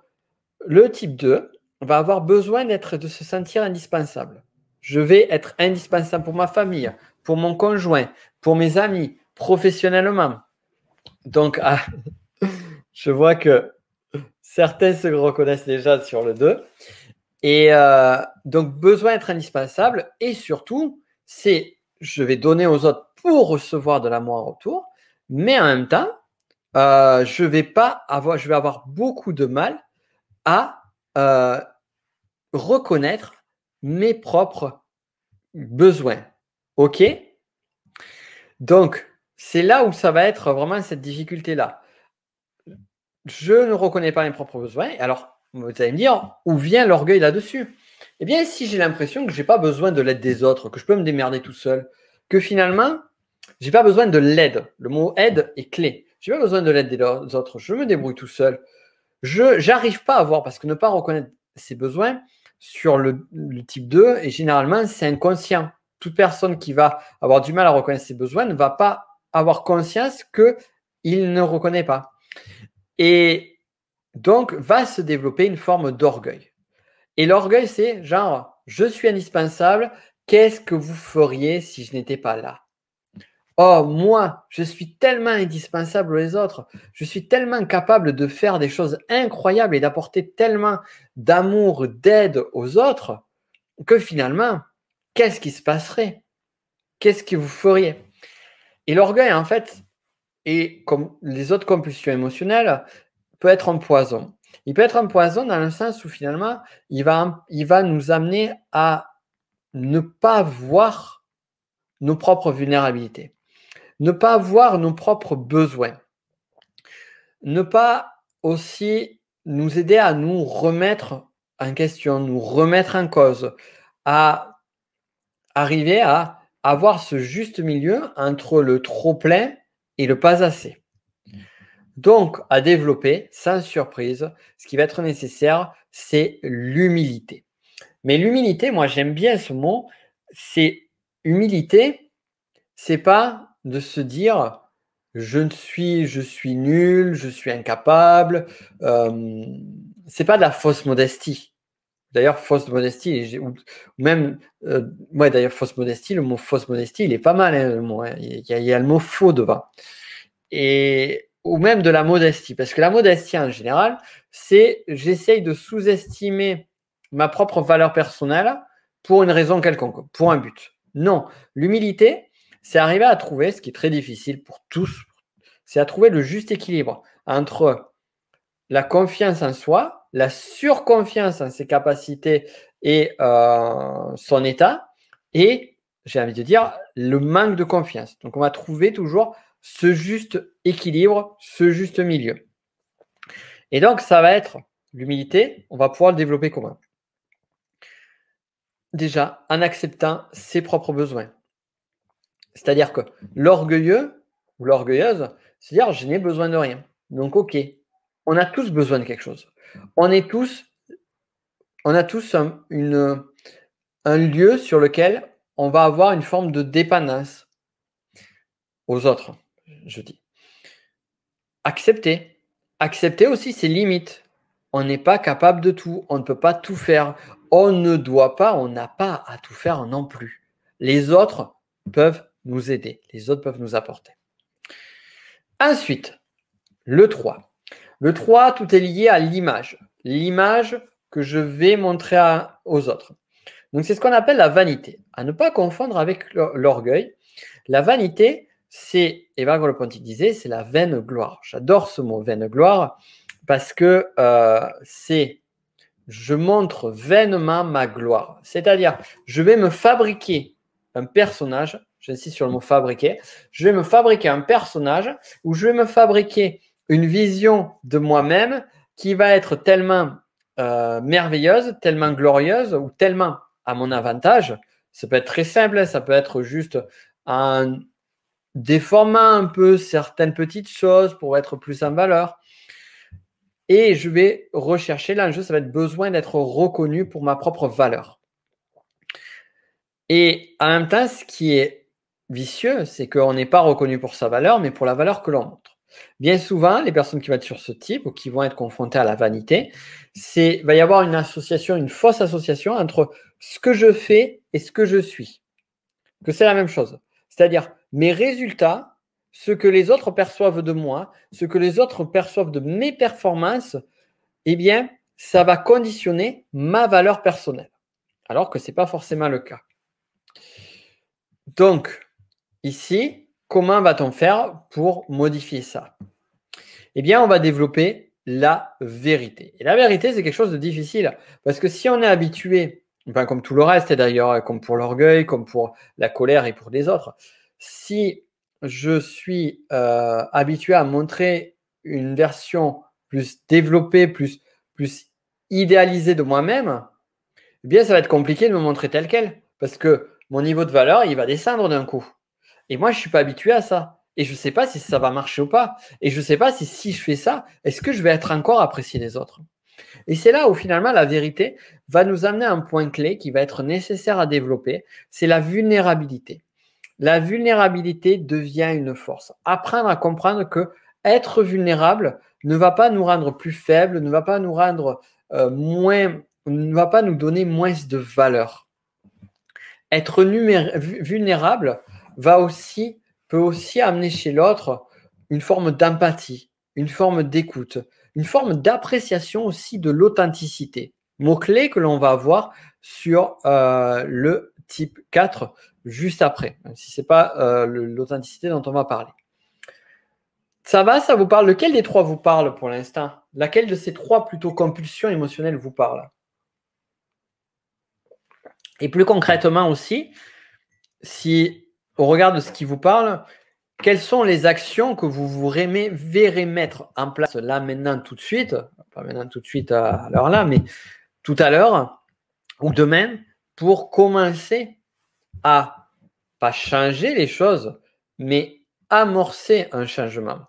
le type 2 va avoir besoin d'être, de se sentir indispensable. Je vais être indispensable pour ma famille, pour mon conjoint, pour mes amis, professionnellement. Donc, ah, je vois que certains se reconnaissent déjà sur le 2. Et euh, donc, besoin d'être indispensable. Et surtout, c'est je vais donner aux autres pour recevoir de l'amour en retour, mais en même temps, euh, je vais pas avoir, je vais avoir beaucoup de mal à euh, reconnaître mes propres besoins. Ok Donc, c'est là où ça va être vraiment cette difficulté-là. Je ne reconnais pas mes propres besoins. Alors, vous allez me dire, où vient l'orgueil là-dessus eh bien, si j'ai l'impression que je n'ai pas besoin de l'aide des autres, que je peux me démerder tout seul, que finalement, je n'ai pas besoin de l'aide. Le mot aide est clé. Je n'ai pas besoin de l'aide des autres. Je me débrouille tout seul. Je n'arrive pas à voir parce que ne pas reconnaître ses besoins sur le, le type 2 et généralement c'est inconscient. Toute personne qui va avoir du mal à reconnaître ses besoins ne va pas avoir conscience que il ne reconnaît pas. Et donc va se développer une forme d'orgueil. Et l'orgueil, c'est genre, je suis indispensable, qu'est-ce que vous feriez si je n'étais pas là Oh, moi, je suis tellement indispensable aux autres, je suis tellement capable de faire des choses incroyables et d'apporter tellement d'amour, d'aide aux autres, que finalement, qu'est-ce qui se passerait Qu'est-ce que vous feriez Et l'orgueil, en fait, et comme les autres compulsions émotionnelles, peut être un poison. Il peut être un poison dans le sens où finalement, il va, il va nous amener à ne pas voir nos propres vulnérabilités, ne pas voir nos propres besoins, ne pas aussi nous aider à nous remettre en question, nous remettre en cause, à arriver à avoir ce juste milieu entre le trop plein et le pas assez. Donc, à développer, sans surprise, ce qui va être nécessaire, c'est l'humilité. Mais l'humilité, moi j'aime bien ce mot, c'est humilité, c'est pas de se dire je ne suis, je suis nul, je suis incapable. Euh, c'est pas de la fausse modestie. D'ailleurs, fausse modestie, même, euh, d'ailleurs, fausse modestie, le mot fausse modestie, il est pas mal, hein, hein. il, y a, il y a le mot faux devant. Et ou même de la modestie. Parce que la modestie en général, c'est j'essaye de sous-estimer ma propre valeur personnelle pour une raison quelconque, pour un but. Non, l'humilité, c'est arriver à trouver, ce qui est très difficile pour tous, c'est à trouver le juste équilibre entre la confiance en soi, la surconfiance en ses capacités et euh, son état, et j'ai envie de dire le manque de confiance. Donc on va trouver toujours ce juste équilibre, ce juste milieu. Et donc, ça va être l'humilité, on va pouvoir le développer comment Déjà, en acceptant ses propres besoins. C'est-à-dire que l'orgueilleux ou l'orgueilleuse, c'est à dire je n'ai besoin de rien. Donc, ok, on a tous besoin de quelque chose. On est tous, on a tous une, un lieu sur lequel on va avoir une forme de dépendance aux autres je dis. Accepter. Accepter aussi ses limites. On n'est pas capable de tout. On ne peut pas tout faire. On ne doit pas, on n'a pas à tout faire non plus. Les autres peuvent nous aider. Les autres peuvent nous apporter. Ensuite, le 3. Le 3, tout est lié à l'image. L'image que je vais montrer aux autres. Donc c'est ce qu'on appelle la vanité. À ne pas confondre avec l'orgueil. La vanité, c'est, et Ponti disait, c'est la vaine gloire. J'adore ce mot vaine gloire parce que euh, c'est je montre vainement ma gloire. C'est-à-dire, je vais me fabriquer un personnage, j'insiste sur le mot fabriquer, je vais me fabriquer un personnage ou je vais me fabriquer une vision de moi-même qui va être tellement euh, merveilleuse, tellement glorieuse ou tellement à mon avantage. Ça peut être très simple, hein, ça peut être juste un, déformant un peu certaines petites choses pour être plus en valeur. Et je vais rechercher l'enjeu, ça va être besoin d'être reconnu pour ma propre valeur. Et en même temps, ce qui est vicieux, c'est qu'on n'est pas reconnu pour sa valeur, mais pour la valeur que l'on montre. Bien souvent, les personnes qui vont être sur ce type ou qui vont être confrontées à la vanité, c'est va y avoir une association, une fausse association entre ce que je fais et ce que je suis. Que c'est la même chose. C'est-à-dire, mes résultats, ce que les autres perçoivent de moi, ce que les autres perçoivent de mes performances, eh bien, ça va conditionner ma valeur personnelle. Alors que ce n'est pas forcément le cas. Donc, ici, comment va-t-on faire pour modifier ça Eh bien, on va développer la vérité. Et la vérité, c'est quelque chose de difficile. Parce que si on est habitué, comme tout le reste, d'ailleurs, comme pour l'orgueil, comme pour la colère et pour les autres, si je suis euh, habitué à montrer une version plus développée, plus, plus idéalisée de moi-même, eh bien, ça va être compliqué de me montrer tel quel. Parce que mon niveau de valeur, il va descendre d'un coup. Et moi, je ne suis pas habitué à ça. Et je ne sais pas si ça va marcher ou pas. Et je ne sais pas si si je fais ça, est-ce que je vais être encore apprécié des autres. Et c'est là où finalement la vérité va nous amener à un point clé qui va être nécessaire à développer, c'est la vulnérabilité. La vulnérabilité devient une force. Apprendre à comprendre que être vulnérable ne va pas nous rendre plus faibles, ne va pas nous rendre euh, moins, ne va pas nous donner moins de valeur. Être vulnérable va aussi, peut aussi amener chez l'autre une forme d'empathie, une forme d'écoute, une forme d'appréciation aussi de l'authenticité. Mot-clé que l'on va avoir sur euh, le type 4 juste après, même si ce n'est pas euh, l'authenticité dont on va parler. Ça va, ça vous parle Lequel des trois vous parle pour l'instant Laquelle de ces trois plutôt compulsions émotionnelles vous parle Et plus concrètement aussi, si au regard de ce qui vous parle, quelles sont les actions que vous vous verrez mettre en place là maintenant tout de suite, pas maintenant tout de suite à l'heure là, mais tout à l'heure ou demain pour commencer à pas changer les choses, mais amorcer un changement.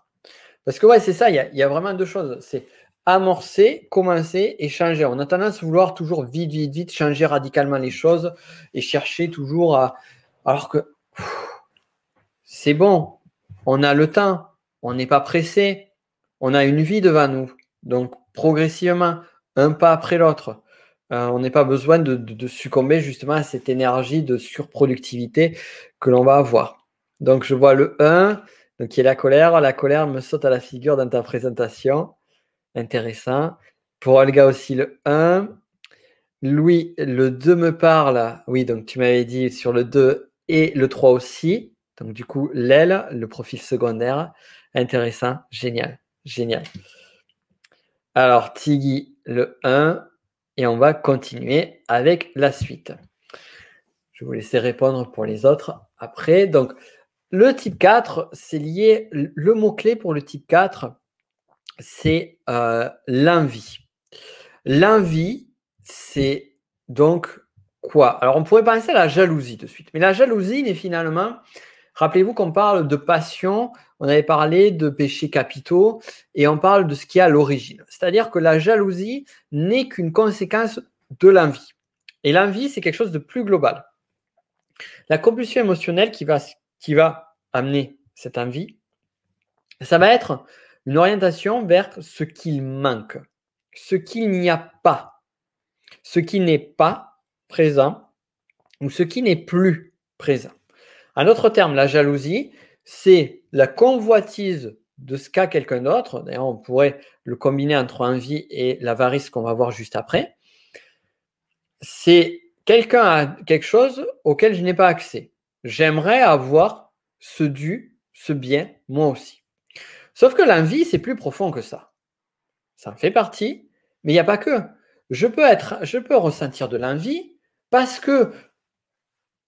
Parce que ouais, c'est ça, il y, il y a vraiment deux choses. C'est amorcer, commencer et changer. On a tendance à vouloir toujours vite, vite, vite changer radicalement les choses et chercher toujours à... Alors que c'est bon, on a le temps, on n'est pas pressé, on a une vie devant nous. Donc progressivement, un pas après l'autre. Euh, on n'est pas besoin de, succomber justement à cette énergie de surproductivité que l'on va avoir. Donc je vois le 1, donc qui est la colère. La colère me saute à la figure dans ta présentation. Intéressant. Pour Olga aussi le 1. Louis, le 2 me parle. Oui, donc tu m'avais dit sur le 2 et le 3 aussi. Donc du coup, l'aile, le profil secondaire. Intéressant. Génial. Génial. Alors, Tiggy, le 1 et on va continuer avec la suite. Je vais vous laisser répondre pour les autres après. Donc, le type 4, c'est lié, le mot-clé pour le type 4, c'est euh, l'envie. L'envie, c'est donc quoi Alors, on pourrait penser à la jalousie de suite, mais la jalousie est finalement Rappelez-vous qu'on parle de passion, on avait parlé de péchés capitaux et on parle de ce qui est à l'origine. C'est-à-dire que la jalousie n'est qu'une conséquence de l'envie. Et l'envie, c'est quelque chose de plus global. La compulsion émotionnelle qui va, qui va amener cette envie, ça va être une orientation vers ce qu'il manque, ce qu'il n'y a pas, ce qui n'est pas présent ou ce qui n'est plus présent. En autre terme, la jalousie, c'est la convoitise de ce qu'a quelqu'un d'autre. D'ailleurs, on pourrait le combiner entre envie et l'avarice qu'on va voir juste après. C'est quelqu'un quelque chose auquel je n'ai pas accès. J'aimerais avoir ce dû, ce bien, moi aussi. Sauf que l'envie, c'est plus profond que ça. Ça en fait partie, mais il n'y a pas que. Je peux, être, je peux ressentir de l'envie parce que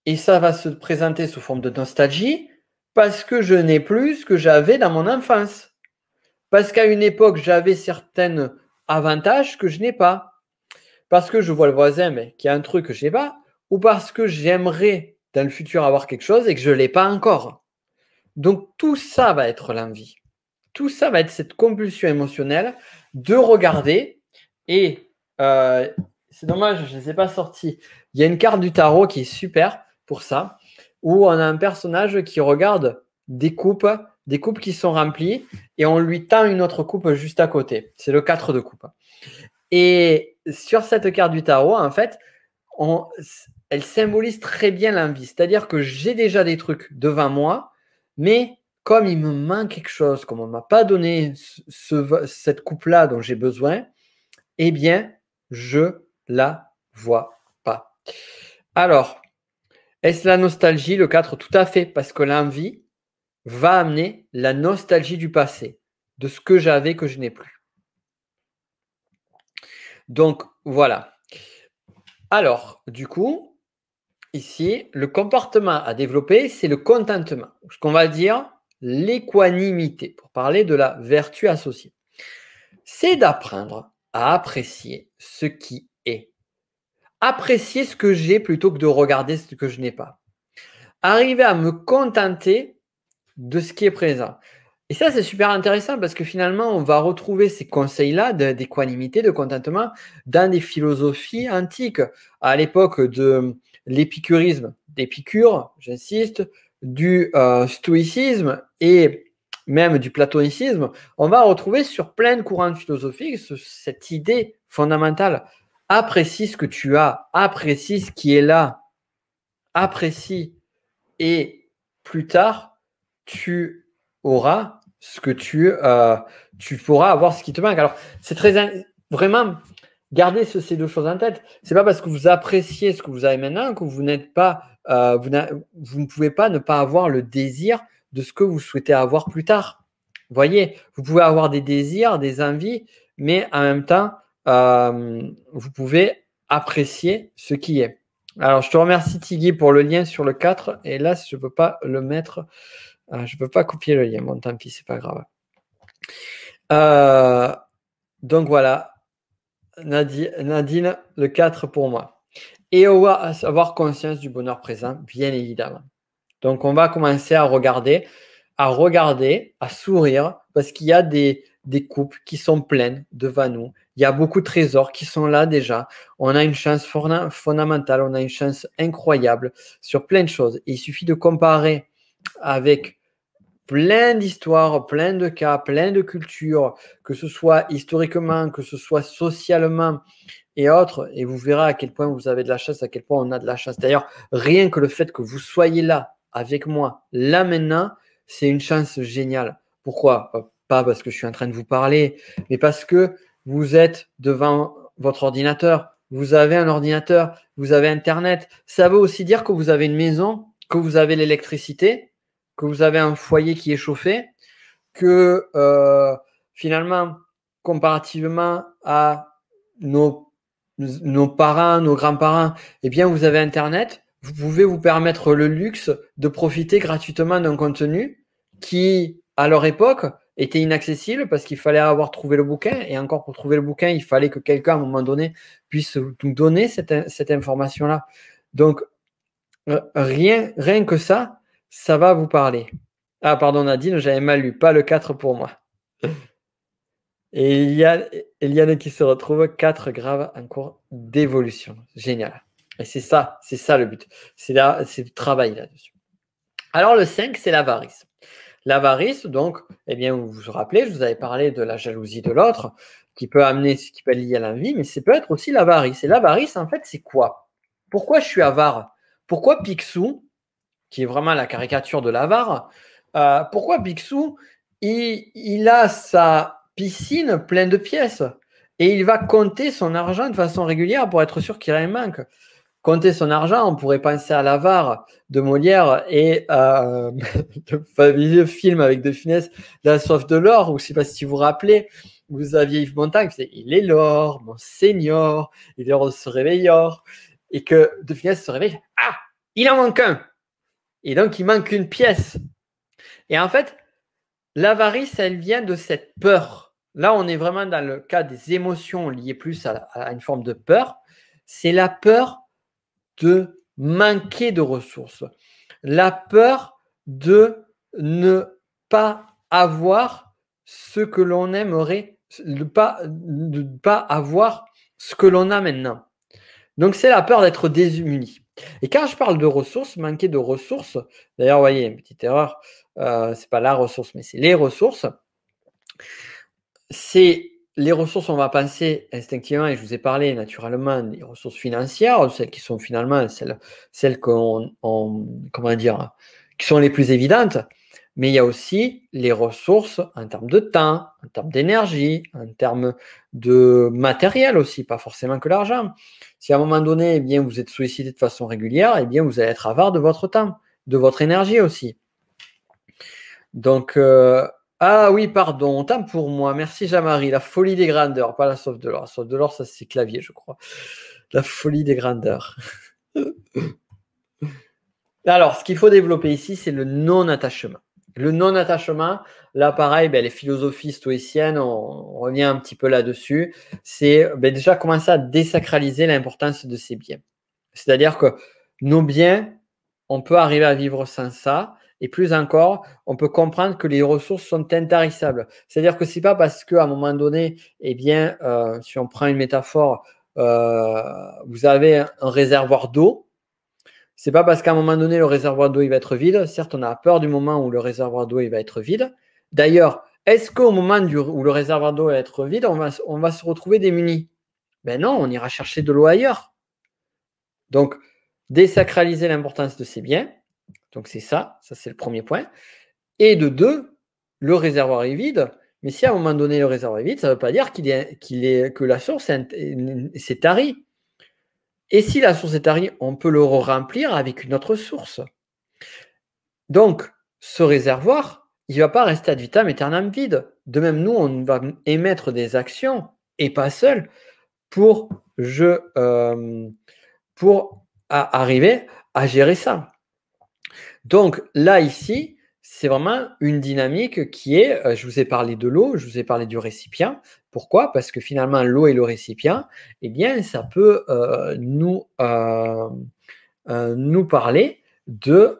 et ça va se présenter sous forme de nostalgie parce que je n'ai plus ce que j'avais dans mon enfance. Parce qu'à une époque, j'avais certains avantages que je n'ai pas. Parce que je vois le voisin qui a un truc que je n'ai pas. Ou parce que j'aimerais dans le futur avoir quelque chose et que je ne l'ai pas encore. Donc tout ça va être l'envie. Tout ça va être cette compulsion émotionnelle de regarder. Et euh, c'est dommage, je ne les ai pas sortis. Il y a une carte du tarot qui est super pour ça, où on a un personnage qui regarde des coupes, des coupes qui sont remplies, et on lui tend une autre coupe juste à côté. C'est le 4 de coupe. Et sur cette carte du tarot, en fait, elle symbolise très bien l'envie. C'est-à-dire que j'ai déjà des trucs devant moi, mais comme il me manque quelque chose, comme on ne m'a pas donné cette coupe-là dont j'ai besoin, eh bien, je la vois pas. Alors, est-ce la nostalgie, le 4 Tout à fait, parce que l'envie va amener la nostalgie du passé, de ce que j'avais que je n'ai plus. Donc voilà. Alors, du coup, ici, le comportement à développer, c'est le contentement, ce qu'on va dire l'équanimité, pour parler de la vertu associée. C'est d'apprendre à apprécier ce qui apprécier ce que j'ai plutôt que de regarder ce que je n'ai pas. Arriver à me contenter de ce qui est présent. Et ça, c'est super intéressant parce que finalement, on va retrouver ces conseils-là d'équanimité, de contentement dans des philosophies antiques. À l'époque de l'épicurisme, d'Épicure, j'insiste, du euh, stoïcisme et même du platonicisme, on va retrouver sur plein de courants philosophiques cette idée fondamentale apprécie ce que tu as, apprécie ce qui est là, apprécie. Et plus tard, tu auras ce que tu, euh, tu pourras avoir ce qui te manque. Alors, c'est très vraiment gardez ces deux choses en tête. C'est pas parce que vous appréciez ce que vous avez maintenant que vous n'êtes pas, euh, vous, ne pouvez pas ne pas avoir le désir de ce que vous souhaitez avoir plus tard. Voyez, vous pouvez avoir des désirs, des envies, mais en même temps, euh, vous pouvez apprécier ce qui est. Alors, je te remercie, Tigui, pour le lien sur le 4. Et là, je ne peux pas le mettre. Euh, je ne peux pas copier le lien. Bon, tant pis, c'est pas grave. Euh, donc voilà. Nadine, le 4 pour moi. Et avoir conscience du bonheur présent, bien évidemment. Donc, on va commencer à regarder, à regarder, à sourire, parce qu'il y a des, des coupes qui sont pleines devant nous il y a beaucoup de trésors qui sont là déjà. On a une chance fondamentale, on a une chance incroyable sur plein de choses. il suffit de comparer avec plein d'histoires, plein de cas, plein de cultures, que ce soit historiquement, que ce soit socialement et autres, et vous verrez à quel point vous avez de la chance, à quel point on a de la chance. D'ailleurs, rien que le fait que vous soyez là avec moi, là maintenant, c'est une chance géniale. Pourquoi Pas parce que je suis en train de vous parler, mais parce que vous êtes devant votre ordinateur, vous avez un ordinateur, vous avez Internet. Ça veut aussi dire que vous avez une maison, que vous avez l'électricité, que vous avez un foyer qui est chauffé, que euh, finalement, comparativement à nos, nos parents, nos grands-parents, eh bien, vous avez Internet. Vous pouvez vous permettre le luxe de profiter gratuitement d'un contenu qui, à leur époque, était inaccessible parce qu'il fallait avoir trouvé le bouquin. Et encore pour trouver le bouquin, il fallait que quelqu'un, à un moment donné, puisse nous donner cette, information-là. Donc, euh, rien, rien que ça, ça va vous parler. Ah, pardon, Nadine, j'avais mal lu. Pas le 4 pour moi. Et il y a Eliane qui se retrouvent 4 graves en cours d'évolution. Génial. Et c'est ça, c'est ça le but. C'est là, c'est travail là-dessus. Alors le 5, c'est l'avarice. L'avarice, donc, eh bien, vous vous rappelez, je vous avais parlé de la jalousie de l'autre, qui peut amener, ce qui peut être lié à l'envie, mais c'est peut être aussi l'avarice. Et l'avarice, en fait, c'est quoi Pourquoi je suis avare Pourquoi Picsou, qui est vraiment la caricature de l'avare, euh, pourquoi Picsou, il, a sa piscine pleine de pièces et il va compter son argent de façon régulière pour être sûr qu'il en manque compter son argent, on pourrait penser à l'avare de Molière et euh, le fameux film avec De finesse La soif de l'or, Ou je ne sais pas si vous vous rappelez, vous aviez Yves Montagne, qui disait Il est l'or, mon seigneur, il est se réveiller. Et que De finesse se réveille Ah, il en manque un Et donc il manque une pièce. Et en fait, l'avarice, elle vient de cette peur. Là, on est vraiment dans le cas des émotions liées plus à une forme de peur. C'est la peur de manquer de ressources, la peur de ne pas avoir ce que l'on aimerait, de pas, pas avoir ce que l'on a maintenant. Donc c'est la peur d'être désuni. Et quand je parle de ressources, manquer de ressources, d'ailleurs, vous voyez, une petite erreur, euh, c'est pas la ressource, mais c'est les ressources, c'est les ressources, on va penser instinctivement, et je vous ai parlé naturellement des ressources financières, celles qui sont finalement celles, celles qu'on, on, comment dire, qui sont les plus évidentes, mais il y a aussi les ressources en termes de temps, en termes d'énergie, en termes de matériel aussi, pas forcément que l'argent. Si à un moment donné, eh bien, vous êtes sollicité de façon régulière, eh bien, vous allez être avare de votre temps, de votre énergie aussi. Donc, euh, ah oui, pardon, tant pour moi. Merci Jamari. La folie des grandeurs, pas la sauve de l'or. La sauve de l'or, ça c'est clavier, je crois. La folie des grandeurs. Alors, ce qu'il faut développer ici, c'est le non-attachement. Le non-attachement, là pareil, ben, les philosophies stoïciennes, on, revient un petit peu là-dessus, c'est ben, déjà commencer à désacraliser l'importance de ses biens. C'est-à-dire que nos biens, on peut arriver à vivre sans ça, et plus encore, on peut comprendre que les ressources sont intarissables. C'est-à-dire que c'est pas parce qu'à un moment donné, eh bien, euh, si on prend une métaphore, euh, vous avez un réservoir d'eau. C'est pas parce qu'à un moment donné, le réservoir d'eau il va être vide. Certes, on a peur du moment où le réservoir d'eau il va être vide. D'ailleurs, est-ce qu'au moment où le réservoir d'eau va être vide, on va, on va se retrouver démuni Ben non, on ira chercher de l'eau ailleurs. Donc, désacraliser l'importance de ces biens, donc c'est ça, ça c'est le premier point. Et de deux, le réservoir est vide. Mais si à un moment donné le réservoir est vide, ça ne veut pas dire qu'il est, que la source s'est tarie. Et si la source est tarie, on peut le remplir avec une autre source. Donc, ce réservoir, il ne va pas rester ad vitam aeternam vide. De même, nous, on va émettre des actions, et pas seul, pour, je, euh, pour arriver à gérer ça. Donc là, ici, c'est vraiment une dynamique qui est, euh, je vous ai parlé de l'eau, je vous ai parlé du récipient. Pourquoi Parce que finalement, l'eau et le récipient, eh bien, ça peut euh, nous, euh, nous parler de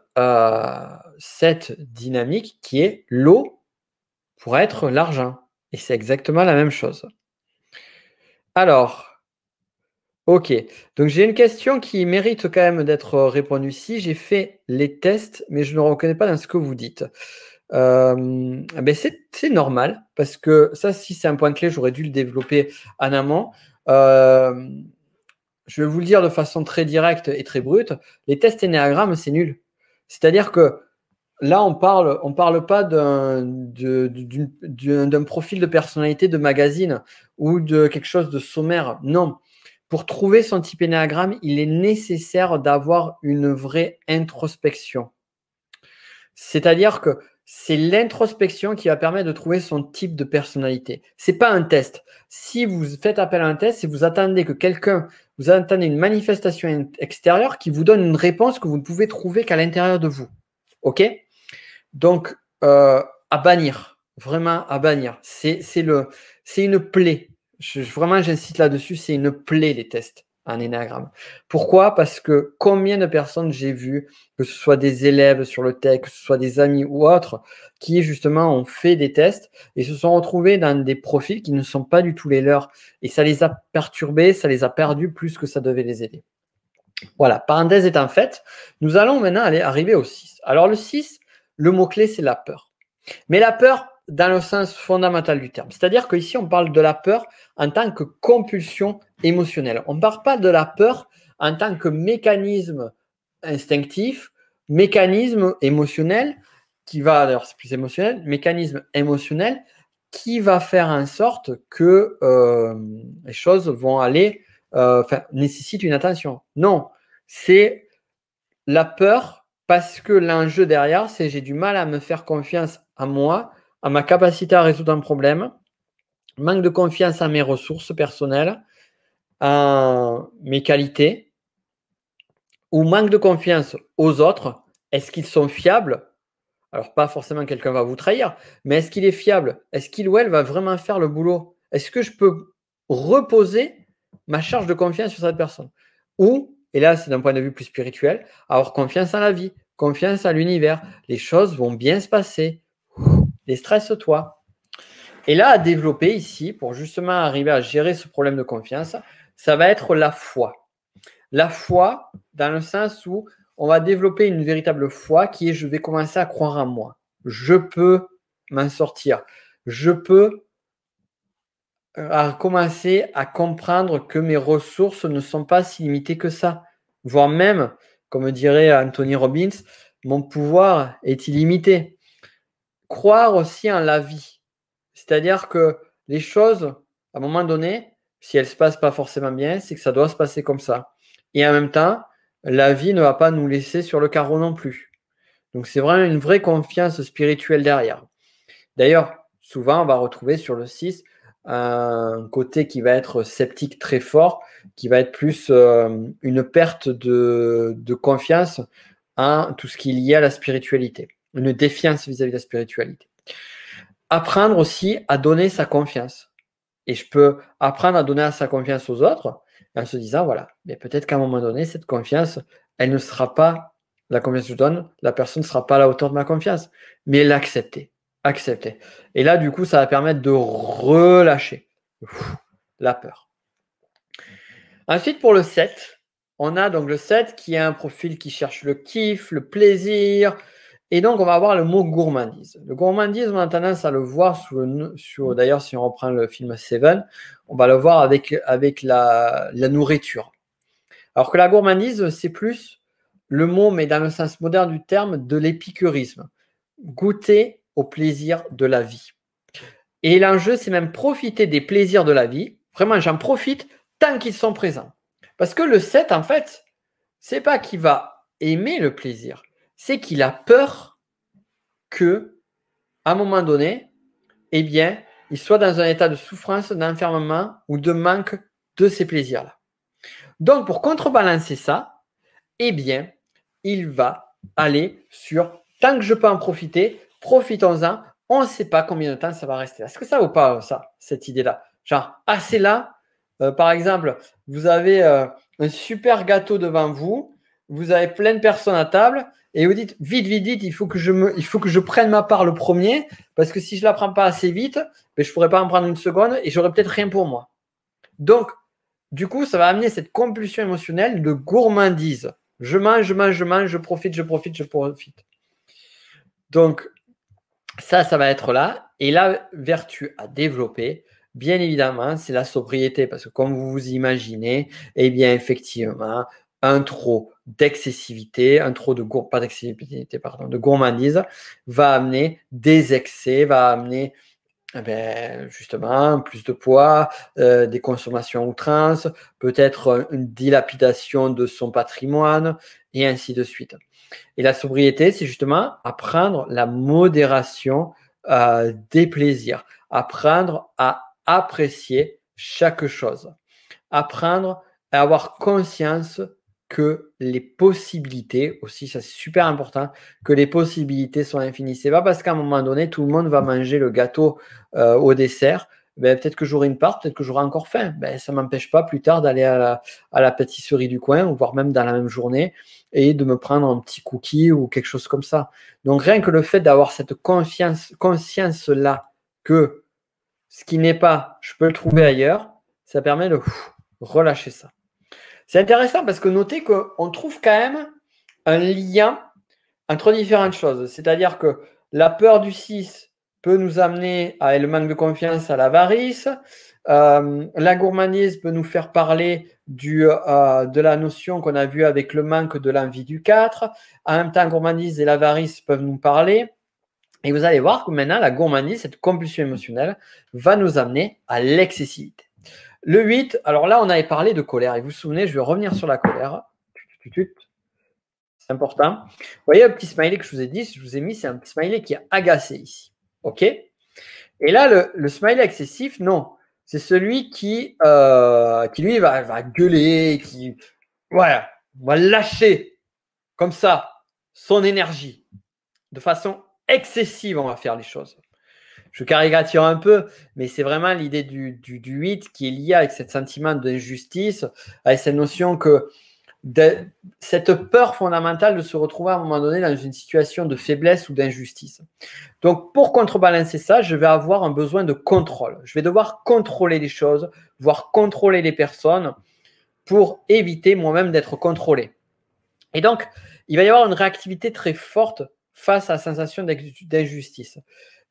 cette dynamique qui est l'eau pour être l'argent. Et c'est exactement la même chose. Alors, Ok, donc j'ai une question qui mérite quand même d'être euh, répondue ici. J'ai fait les tests, mais je ne reconnais pas dans ce que vous dites. Euh, ben, c'est normal, parce que ça, si c'est un point clé, j'aurais dû le développer en amont. Euh, je vais vous le dire de façon très directe et très brute, les tests énéagrammes, c'est nul. C'est-à-dire que là, on parle, on parle pas d'un profil de personnalité de magazine ou de quelque chose de sommaire. Non, pour trouver son type énéagramme, il est nécessaire d'avoir une vraie introspection. C'est-à-dire que c'est l'introspection qui va permettre de trouver son type de personnalité. C'est pas un test. Si vous faites appel à un test, si vous attendez que quelqu'un, vous attendez une manifestation extérieure qui vous donne une réponse que vous ne pouvez trouver qu'à l'intérieur de vous. OK Donc, euh, à bannir. Vraiment à bannir. c'est, le, c'est une plaie vraiment j'insiste là-dessus, c'est une plaie les tests en énagramme. Pourquoi Parce que combien de personnes j'ai vu, que ce soit des élèves sur le tech, que ce soit des amis ou autres, qui justement ont fait des tests et se sont retrouvés dans des profils qui ne sont pas du tout les leurs. Et ça les a perturbés, ça les a perdus plus que ça devait les aider. Voilà, parenthèse étant faite, nous allons maintenant aller arriver au 6. Alors le 6, le mot-clé, c'est la peur. Mais la peur, dans le sens fondamental du terme. C'est-à-dire qu'ici, on parle de la peur en tant que compulsion émotionnelle. On ne parle pas de la peur en tant que mécanisme instinctif, mécanisme émotionnel, qui va, alors c'est plus émotionnel, mécanisme émotionnel qui va faire en sorte que euh, les choses vont aller, euh, nécessitent une attention. Non, c'est la peur parce que l'enjeu derrière, c'est j'ai du mal à me faire confiance à moi à ma capacité à résoudre un problème, manque de confiance en mes ressources personnelles, à mes qualités, ou manque de confiance aux autres. Est-ce qu'ils sont fiables Alors, pas forcément quelqu'un va vous trahir, mais est-ce qu'il est fiable Est-ce qu'il ou elle va vraiment faire le boulot Est-ce que je peux reposer ma charge de confiance sur cette personne Ou, et là, c'est d'un point de vue plus spirituel, avoir confiance en la vie, confiance à l'univers. Les choses vont bien se passer les toi. Et là, à développer ici, pour justement arriver à gérer ce problème de confiance, ça va être la foi. La foi, dans le sens où on va développer une véritable foi qui est je vais commencer à croire en moi. Je peux m'en sortir. Je peux euh, à commencer à comprendre que mes ressources ne sont pas si limitées que ça. Voire même, comme dirait Anthony Robbins, mon pouvoir est illimité croire aussi en la vie. C'est-à-dire que les choses, à un moment donné, si elles ne se passent pas forcément bien, c'est que ça doit se passer comme ça. Et en même temps, la vie ne va pas nous laisser sur le carreau non plus. Donc c'est vraiment une vraie confiance spirituelle derrière. D'ailleurs, souvent, on va retrouver sur le 6 un côté qui va être sceptique très fort, qui va être plus euh, une perte de, de confiance en tout ce qui est lié à la spiritualité une défiance vis-à-vis de la spiritualité. Apprendre aussi à donner sa confiance. Et je peux apprendre à donner sa confiance aux autres en se disant, voilà, mais peut-être qu'à un moment donné, cette confiance, elle ne sera pas, la confiance que je donne, la personne ne sera pas à la hauteur de ma confiance, mais l'accepter. Accepter. Et là, du coup, ça va permettre de relâcher la peur. Ensuite, pour le 7, on a donc le 7 qui est un profil qui cherche le kiff, le plaisir, et donc, on va avoir le mot gourmandise. Le gourmandisme, on a tendance à le voir sous D'ailleurs, si on reprend le film Seven, on va le voir avec, avec la, nourriture. Alors que la gourmandise, c'est plus le mot, mais dans le sens moderne du terme, de l'épicurisme. Goûter au plaisir de la vie. Et l'enjeu, c'est même profiter des plaisirs de la vie. Vraiment, j'en profite tant qu'ils sont présents. Parce que le 7, en fait, c'est pas qui va aimer le plaisir c'est qu'il a peur que, à un moment donné, eh bien, il soit dans un état de souffrance, d'enfermement ou de manque de ces plaisirs-là. Donc, pour contrebalancer ça, eh bien, il va aller sur tant que je peux en profiter, profitons-en. On ne sait pas combien de temps ça va rester. Est-ce que ça vaut pas euh, ça, cette idée-là Genre, assez là, euh, par exemple, vous avez euh, un super gâteau devant vous, vous avez plein de personnes à table et vous dites vite, vite, vite, il faut que je, me, il faut que je prenne ma part le premier parce que si je la prends pas assez vite, ben, je ne pourrai pas en prendre une seconde et j'aurai peut-être rien pour moi. Donc, du coup, ça va amener cette compulsion émotionnelle de gourmandise. Je mange, je mange, je mange, je profite, je profite, je profite. Donc, ça, ça va être là. Et la vertu à développer, bien évidemment, c'est la sobriété. Parce que comme vous vous imaginez, eh bien, effectivement, un trop d'excessivité, un trop de, pardon, de gourmandise, va amener des excès, va amener eh ben, justement plus de poids, euh, des consommations outrances, peut-être une dilapidation de son patrimoine, et ainsi de suite. Et la sobriété, c'est justement apprendre la modération euh, des plaisirs, apprendre à apprécier chaque chose, apprendre à avoir conscience que les possibilités, aussi ça c'est super important, que les possibilités sont infinies. C'est pas parce qu'à un moment donné, tout le monde va manger le gâteau euh, au dessert. Ben, peut-être que j'aurai une part, peut-être que j'aurai encore faim. Ben, ça ne m'empêche pas plus tard d'aller à la, pâtisserie du coin, voire même dans la même journée, et de me prendre un petit cookie ou quelque chose comme ça. Donc rien que le fait d'avoir cette conscience-là que ce qui n'est pas, je peux le trouver ailleurs, ça permet de relâcher ça. C'est intéressant parce que notez qu'on trouve quand même un lien entre différentes choses. C'est-à-dire que la peur du 6 peut nous amener à le manque de confiance, à l'avarice. Euh, la gourmandise peut nous faire parler euh, de la notion qu'on a vue avec le manque de l'envie du 4. En même temps, la gourmandise et l'avarice peuvent nous parler. Et vous allez voir que maintenant, la gourmandise, cette compulsion émotionnelle, va nous amener à l'excessivité. Le 8, alors là, on avait parlé de colère. Et vous vous souvenez, je vais revenir sur la colère. C'est important. Vous voyez le petit smiley que je vous ai dit, je vous ai mis, c'est un petit smiley qui est agacé ici. OK Et là, le, smiley excessif, non. C'est celui qui, euh, qui lui, va, va gueuler, qui voilà, va lâcher comme ça son énergie. De façon excessive, on va faire les choses je caricature un peu, mais c'est vraiment l'idée du, du, 8 qui est liée avec ce sentiment d'injustice, avec cette notion que cette peur fondamentale de se retrouver à un moment donné dans une situation de faiblesse ou d'injustice. Donc pour contrebalancer ça, je vais avoir un besoin de contrôle. Je vais devoir contrôler les choses, voire contrôler les personnes pour éviter moi-même d'être contrôlé. Et donc, il va y avoir une réactivité très forte face à la sensation d'injustice.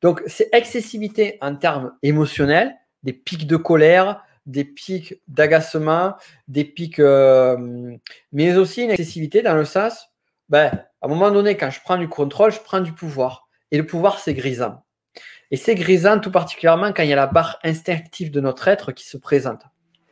Donc, c'est excessivité en termes émotionnels, des pics de colère, des pics d'agacement, des pics, euh, mais aussi une excessivité dans le sens, ben, à un moment donné, quand je prends du contrôle, je prends du pouvoir. Et le pouvoir, c'est grisant. Et c'est grisant tout particulièrement quand il y a la barre instinctive de notre être qui se présente.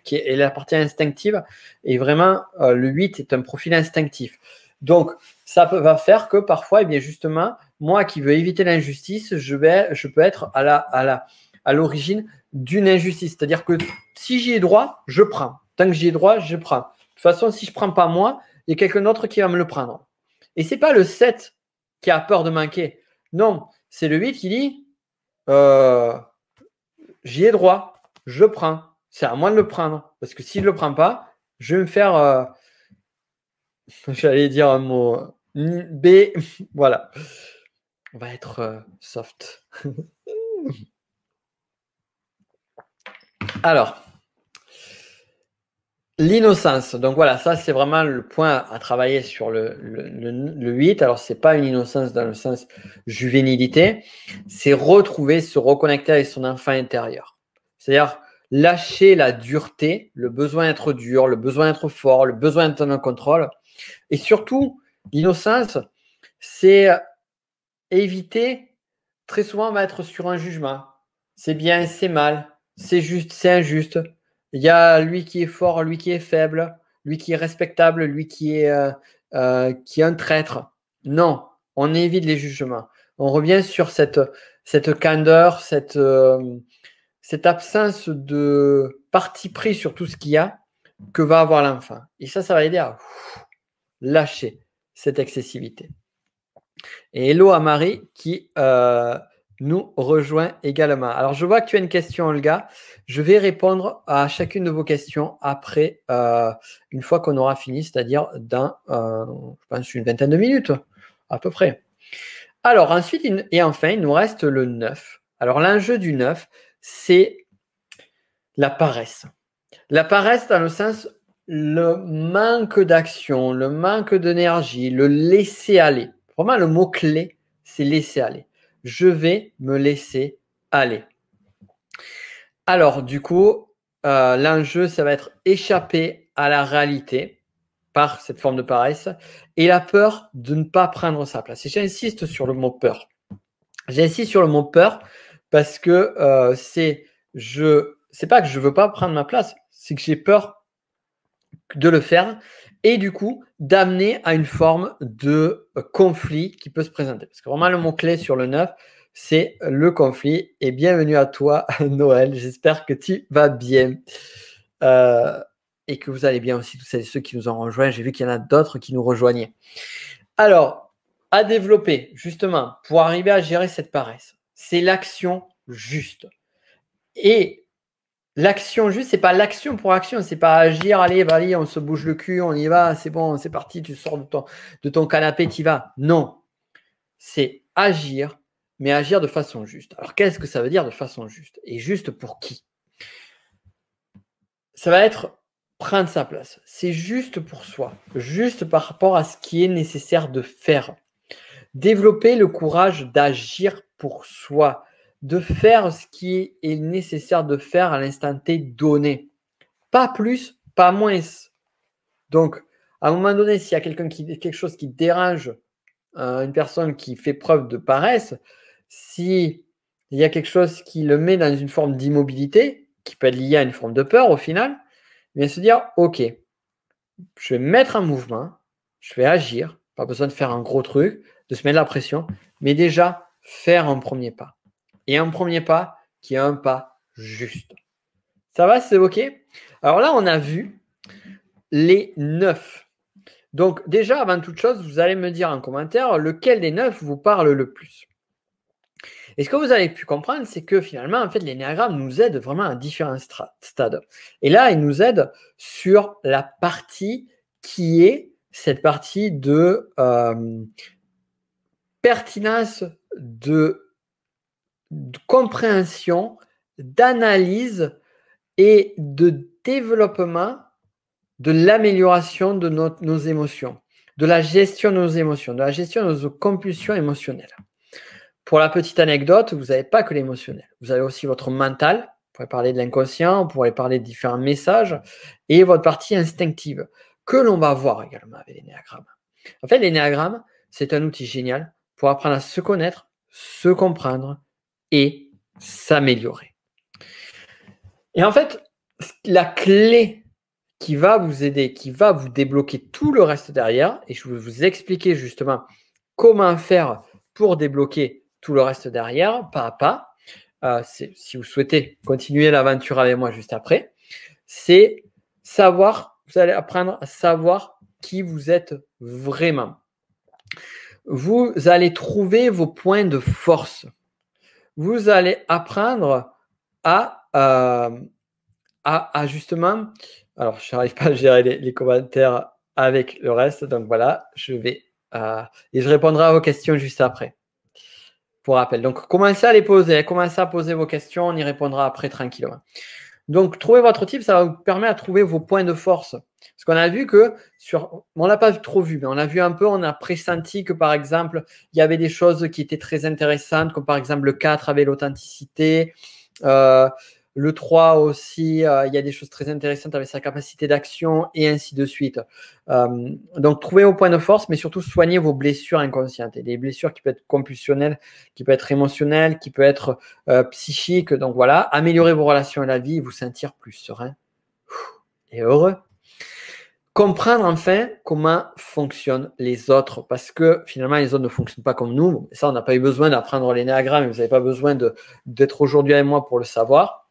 Qui est, la partie instinctive, et vraiment, euh, le 8 est un profil instinctif. Donc, ça va faire que parfois, eh bien justement, moi qui veux éviter l'injustice, je, je peux être à la, à la, à l'origine d'une injustice. C'est-à-dire que si j'y ai droit, je prends. Tant que j'y ai droit, je prends. De toute façon, si je prends pas moi, il y a quelqu'un d'autre qui va me le prendre. Et c'est pas le 7 qui a peur de manquer. Non, c'est le 8 qui dit euh, j'y ai droit, je prends. C'est à moi de le prendre. Parce que s'il ne le prend pas, je vais me faire. Euh, j'allais dire un mot. B. voilà on va être euh, soft. Alors, l'innocence. Donc voilà, ça c'est vraiment le point à travailler sur le, le, le 8. Alors, ce n'est pas une innocence dans le sens juvénilité, c'est retrouver, se reconnecter avec son enfant intérieur. C'est-à-dire lâcher la dureté, le besoin d'être dur, le besoin d'être fort, le besoin d'être en contrôle. Et surtout, l'innocence, c'est éviter très souvent va être sur un jugement. C'est bien, c'est mal, c'est juste, c'est injuste. Il y a lui qui est fort, lui qui est faible, lui qui est respectable, lui qui est, euh, euh, qui est un traître. Non, on évite les jugements. On revient sur cette, cette candeur, cette, euh, cette absence de parti pris sur tout ce qu'il y a que va avoir l'enfant. Et ça, ça va aider à lâcher cette excessivité. Et hello à Marie qui euh, nous rejoint également. Alors, je vois que tu as une question, Olga. Je vais répondre à chacune de vos questions après, euh, une fois qu'on aura fini, c'est-à-dire dans, euh, une vingtaine de minutes, à peu près. Alors, ensuite, et enfin, il nous reste le 9. Alors, l'enjeu du 9, c'est la paresse. La paresse dans le sens le manque d'action, le manque d'énergie, le laisser aller. Pour moi, le mot-clé, c'est laisser aller. Je vais me laisser aller. Alors, du coup, euh, l'enjeu, ça va être échapper à la réalité par cette forme de paresse et la peur de ne pas prendre sa place. Et j'insiste sur le mot peur. J'insiste sur le mot peur parce que euh, c'est je c'est pas que je veux pas prendre ma place, c'est que j'ai peur de le faire et du coup d'amener à une forme de euh, conflit qui peut se présenter. Parce que vraiment le mot-clé sur le 9, c'est le conflit. Et bienvenue à toi, Noël. J'espère que tu vas bien. Euh, et que vous allez bien aussi, tous ceux qui nous ont rejoints. J'ai vu qu'il y en a d'autres qui nous rejoignaient. Alors, à développer, justement, pour arriver à gérer cette paresse, c'est l'action juste. Et L'action juste, c'est pas l'action pour action, c'est pas agir, allez, vas bah, allez, on se bouge le cul, on y va, c'est bon, c'est parti, tu sors de ton, de ton canapé, tu y vas. Non, c'est agir, mais agir de façon juste. Alors qu'est-ce que ça veut dire de façon juste Et juste pour qui Ça va être prendre sa place. C'est juste pour soi, juste par rapport à ce qui est nécessaire de faire. Développer le courage d'agir pour soi, de faire ce qui est nécessaire de faire à l'instant T donné. Pas plus, pas moins. Donc, à un moment donné, s'il y a quelqu'un qui quelque chose qui dérange euh, une personne qui fait preuve de paresse, si il y a quelque chose qui le met dans une forme d'immobilité, qui peut être liée à une forme de peur au final, vient se dire ok, je vais mettre en mouvement, je vais agir, pas besoin de faire un gros truc, de se mettre la pression, mais déjà faire un premier pas et un premier pas qui est un pas juste. Ça va, c'est OK Alors là, on a vu les neuf. Donc déjà, avant toute chose, vous allez me dire en commentaire lequel des neuf vous parle le plus. Et ce que vous avez pu comprendre, c'est que finalement, en fait, l'énéagramme nous aide vraiment à différents stades. Et là, il nous aide sur la partie qui est cette partie de euh, pertinence de de compréhension, d'analyse et de développement de l'amélioration de nos, émotions, de la gestion de nos émotions, de la gestion de nos compulsions émotionnelles. Pour la petite anecdote, vous n'avez pas que l'émotionnel, vous avez aussi votre mental, on pourrait parler de l'inconscient, on pourrait parler de différents messages, et votre partie instinctive, que l'on va voir également avec l'énéagramme. En fait, l'énéagramme, c'est un outil génial pour apprendre à se connaître, se comprendre, et s'améliorer. Et en fait, la clé qui va vous aider, qui va vous débloquer tout le reste derrière, et je vais vous expliquer justement comment faire pour débloquer tout le reste derrière, pas à pas. Euh, si vous souhaitez continuer l'aventure avec moi juste après, c'est savoir, vous allez apprendre à savoir qui vous êtes vraiment. Vous allez trouver vos points de force vous allez apprendre euh, à, à, justement. Alors, je n'arrive pas à gérer les, commentaires avec le reste, donc voilà, je vais. Euh, et je répondrai à vos questions juste après. Pour rappel. Donc, commencez à les poser, commencez à poser vos questions, on y répondra après tranquillement. Donc, trouver votre type, ça vous permet à trouver vos points de force. Parce qu'on a vu que sur, on l'a pas trop vu, mais on a vu un peu, on a pressenti que par exemple, il y avait des choses qui étaient très intéressantes, comme par exemple le 4 avait l'authenticité, euh, le 3 aussi, euh, il y a des choses très intéressantes avec sa capacité d'action et ainsi de suite. Euh, donc, trouvez vos points de force, mais surtout soignez vos blessures inconscientes. Et des blessures qui peuvent être compulsionnelles, qui peuvent être émotionnelles, qui peuvent être euh, psychiques. Donc voilà, améliorez vos relations à la vie et vous sentir plus serein et heureux comprendre enfin comment fonctionnent les autres parce que finalement les autres ne fonctionnent pas comme nous. Ça, on n'a pas eu besoin d'apprendre l'énéagramme, vous n'avez pas besoin d'être aujourd'hui avec moi pour le savoir.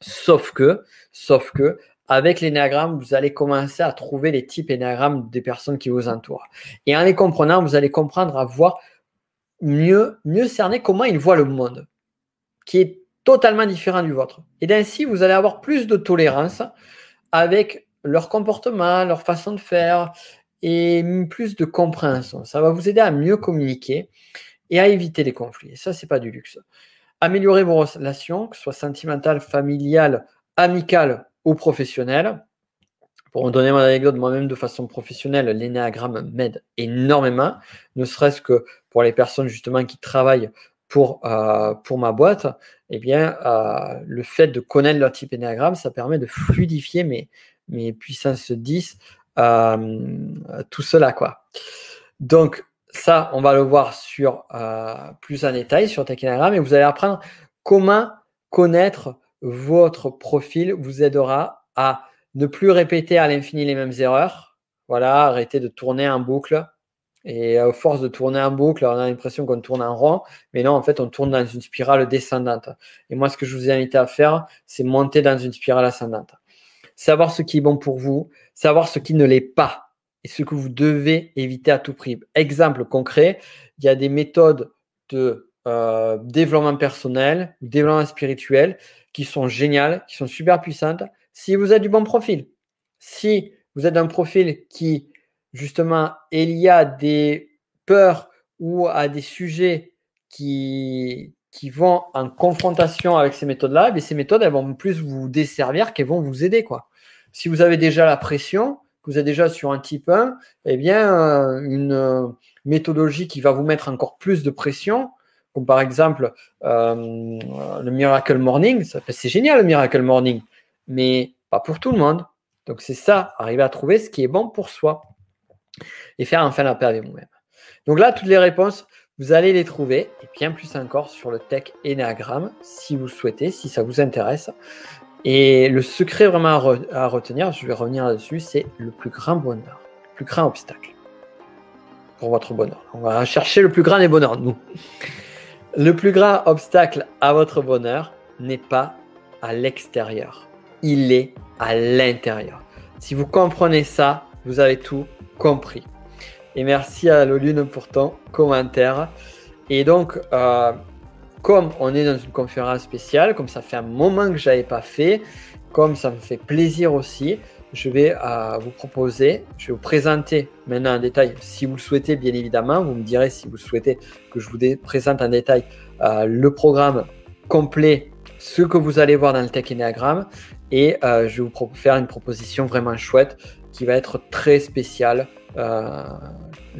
Sauf que, sauf que, avec l'énagramme, vous allez commencer à trouver les types énagrammes des personnes qui vous entourent. Et en les comprenant, vous allez comprendre à voir mieux, mieux cerner comment ils voient le monde, qui est totalement différent du vôtre. Et d'ainsi, vous allez avoir plus de tolérance avec leur comportement, leur façon de faire et plus de compréhension. Ça va vous aider à mieux communiquer et à éviter les conflits. Et ça, n'est pas du luxe améliorer vos relations, que ce soit sentimentales, familiales, amicales ou professionnelles. Pour en donner mon anecdote, moi-même de façon professionnelle, l'énéagramme m'aide énormément, ne serait-ce que pour les personnes justement qui travaillent pour, euh, pour ma boîte, eh bien, euh, le fait de connaître leur type énéagramme, ça permet de fluidifier mes, mes puissances 10, euh, tout cela. quoi. Donc, ça, on va le voir sur euh, plus en détail sur Technagram et vous allez apprendre comment connaître votre profil vous aidera à ne plus répéter à l'infini les mêmes erreurs. Voilà, arrêter de tourner en boucle. Et à euh, force de tourner en boucle, on a l'impression qu'on tourne en rond, mais non, en fait, on tourne dans une spirale descendante. Et moi, ce que je vous ai invité à faire, c'est monter dans une spirale ascendante. Savoir ce qui est bon pour vous, savoir ce qui ne l'est pas et ce que vous devez éviter à tout prix. Exemple concret, il y a des méthodes de euh, développement personnel, développement spirituel qui sont géniales, qui sont super puissantes si vous êtes du bon profil. Si vous êtes un profil qui, justement, il y a des peurs ou à des sujets qui, qui vont en confrontation avec ces méthodes-là, eh ces méthodes, elles vont plus vous desservir qu'elles vont vous aider. Quoi. Si vous avez déjà la pression, que vous êtes déjà sur un type 1, eh bien, euh, une euh, méthodologie qui va vous mettre encore plus de pression, comme par exemple euh, le Miracle Morning, ben, c'est génial le Miracle Morning, mais pas pour tout le monde. Donc c'est ça, arriver à trouver ce qui est bon pour soi et faire enfin la paix avec vous-même. Donc là, toutes les réponses, vous allez les trouver, et bien plus encore sur le tech Enneagram, si vous souhaitez, si ça vous intéresse. Et le secret vraiment à, retenir, je vais revenir là-dessus, c'est le plus grand bonheur, le plus grand obstacle pour votre bonheur. On va chercher le plus grand des bonheurs, nous. Le plus grand obstacle à votre bonheur n'est pas à l'extérieur, il est à l'intérieur. Si vous comprenez ça, vous avez tout compris. Et merci à Lolune pour ton commentaire. Et donc, euh, comme on est dans une conférence spéciale, comme ça fait un moment que je n'avais pas fait, comme ça me fait plaisir aussi, je vais euh, vous proposer, je vais vous présenter maintenant en détail, si vous le souhaitez bien évidemment, vous me direz si vous souhaitez que je vous présente en détail euh, le programme complet, ce que vous allez voir dans le Tech Enneagram, et euh, je vais vous faire une proposition vraiment chouette qui va être très spéciale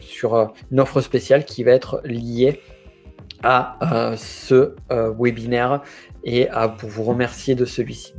sur une offre spéciale qui va être liée à euh, ce euh, webinaire et à vous remercier de celui-ci.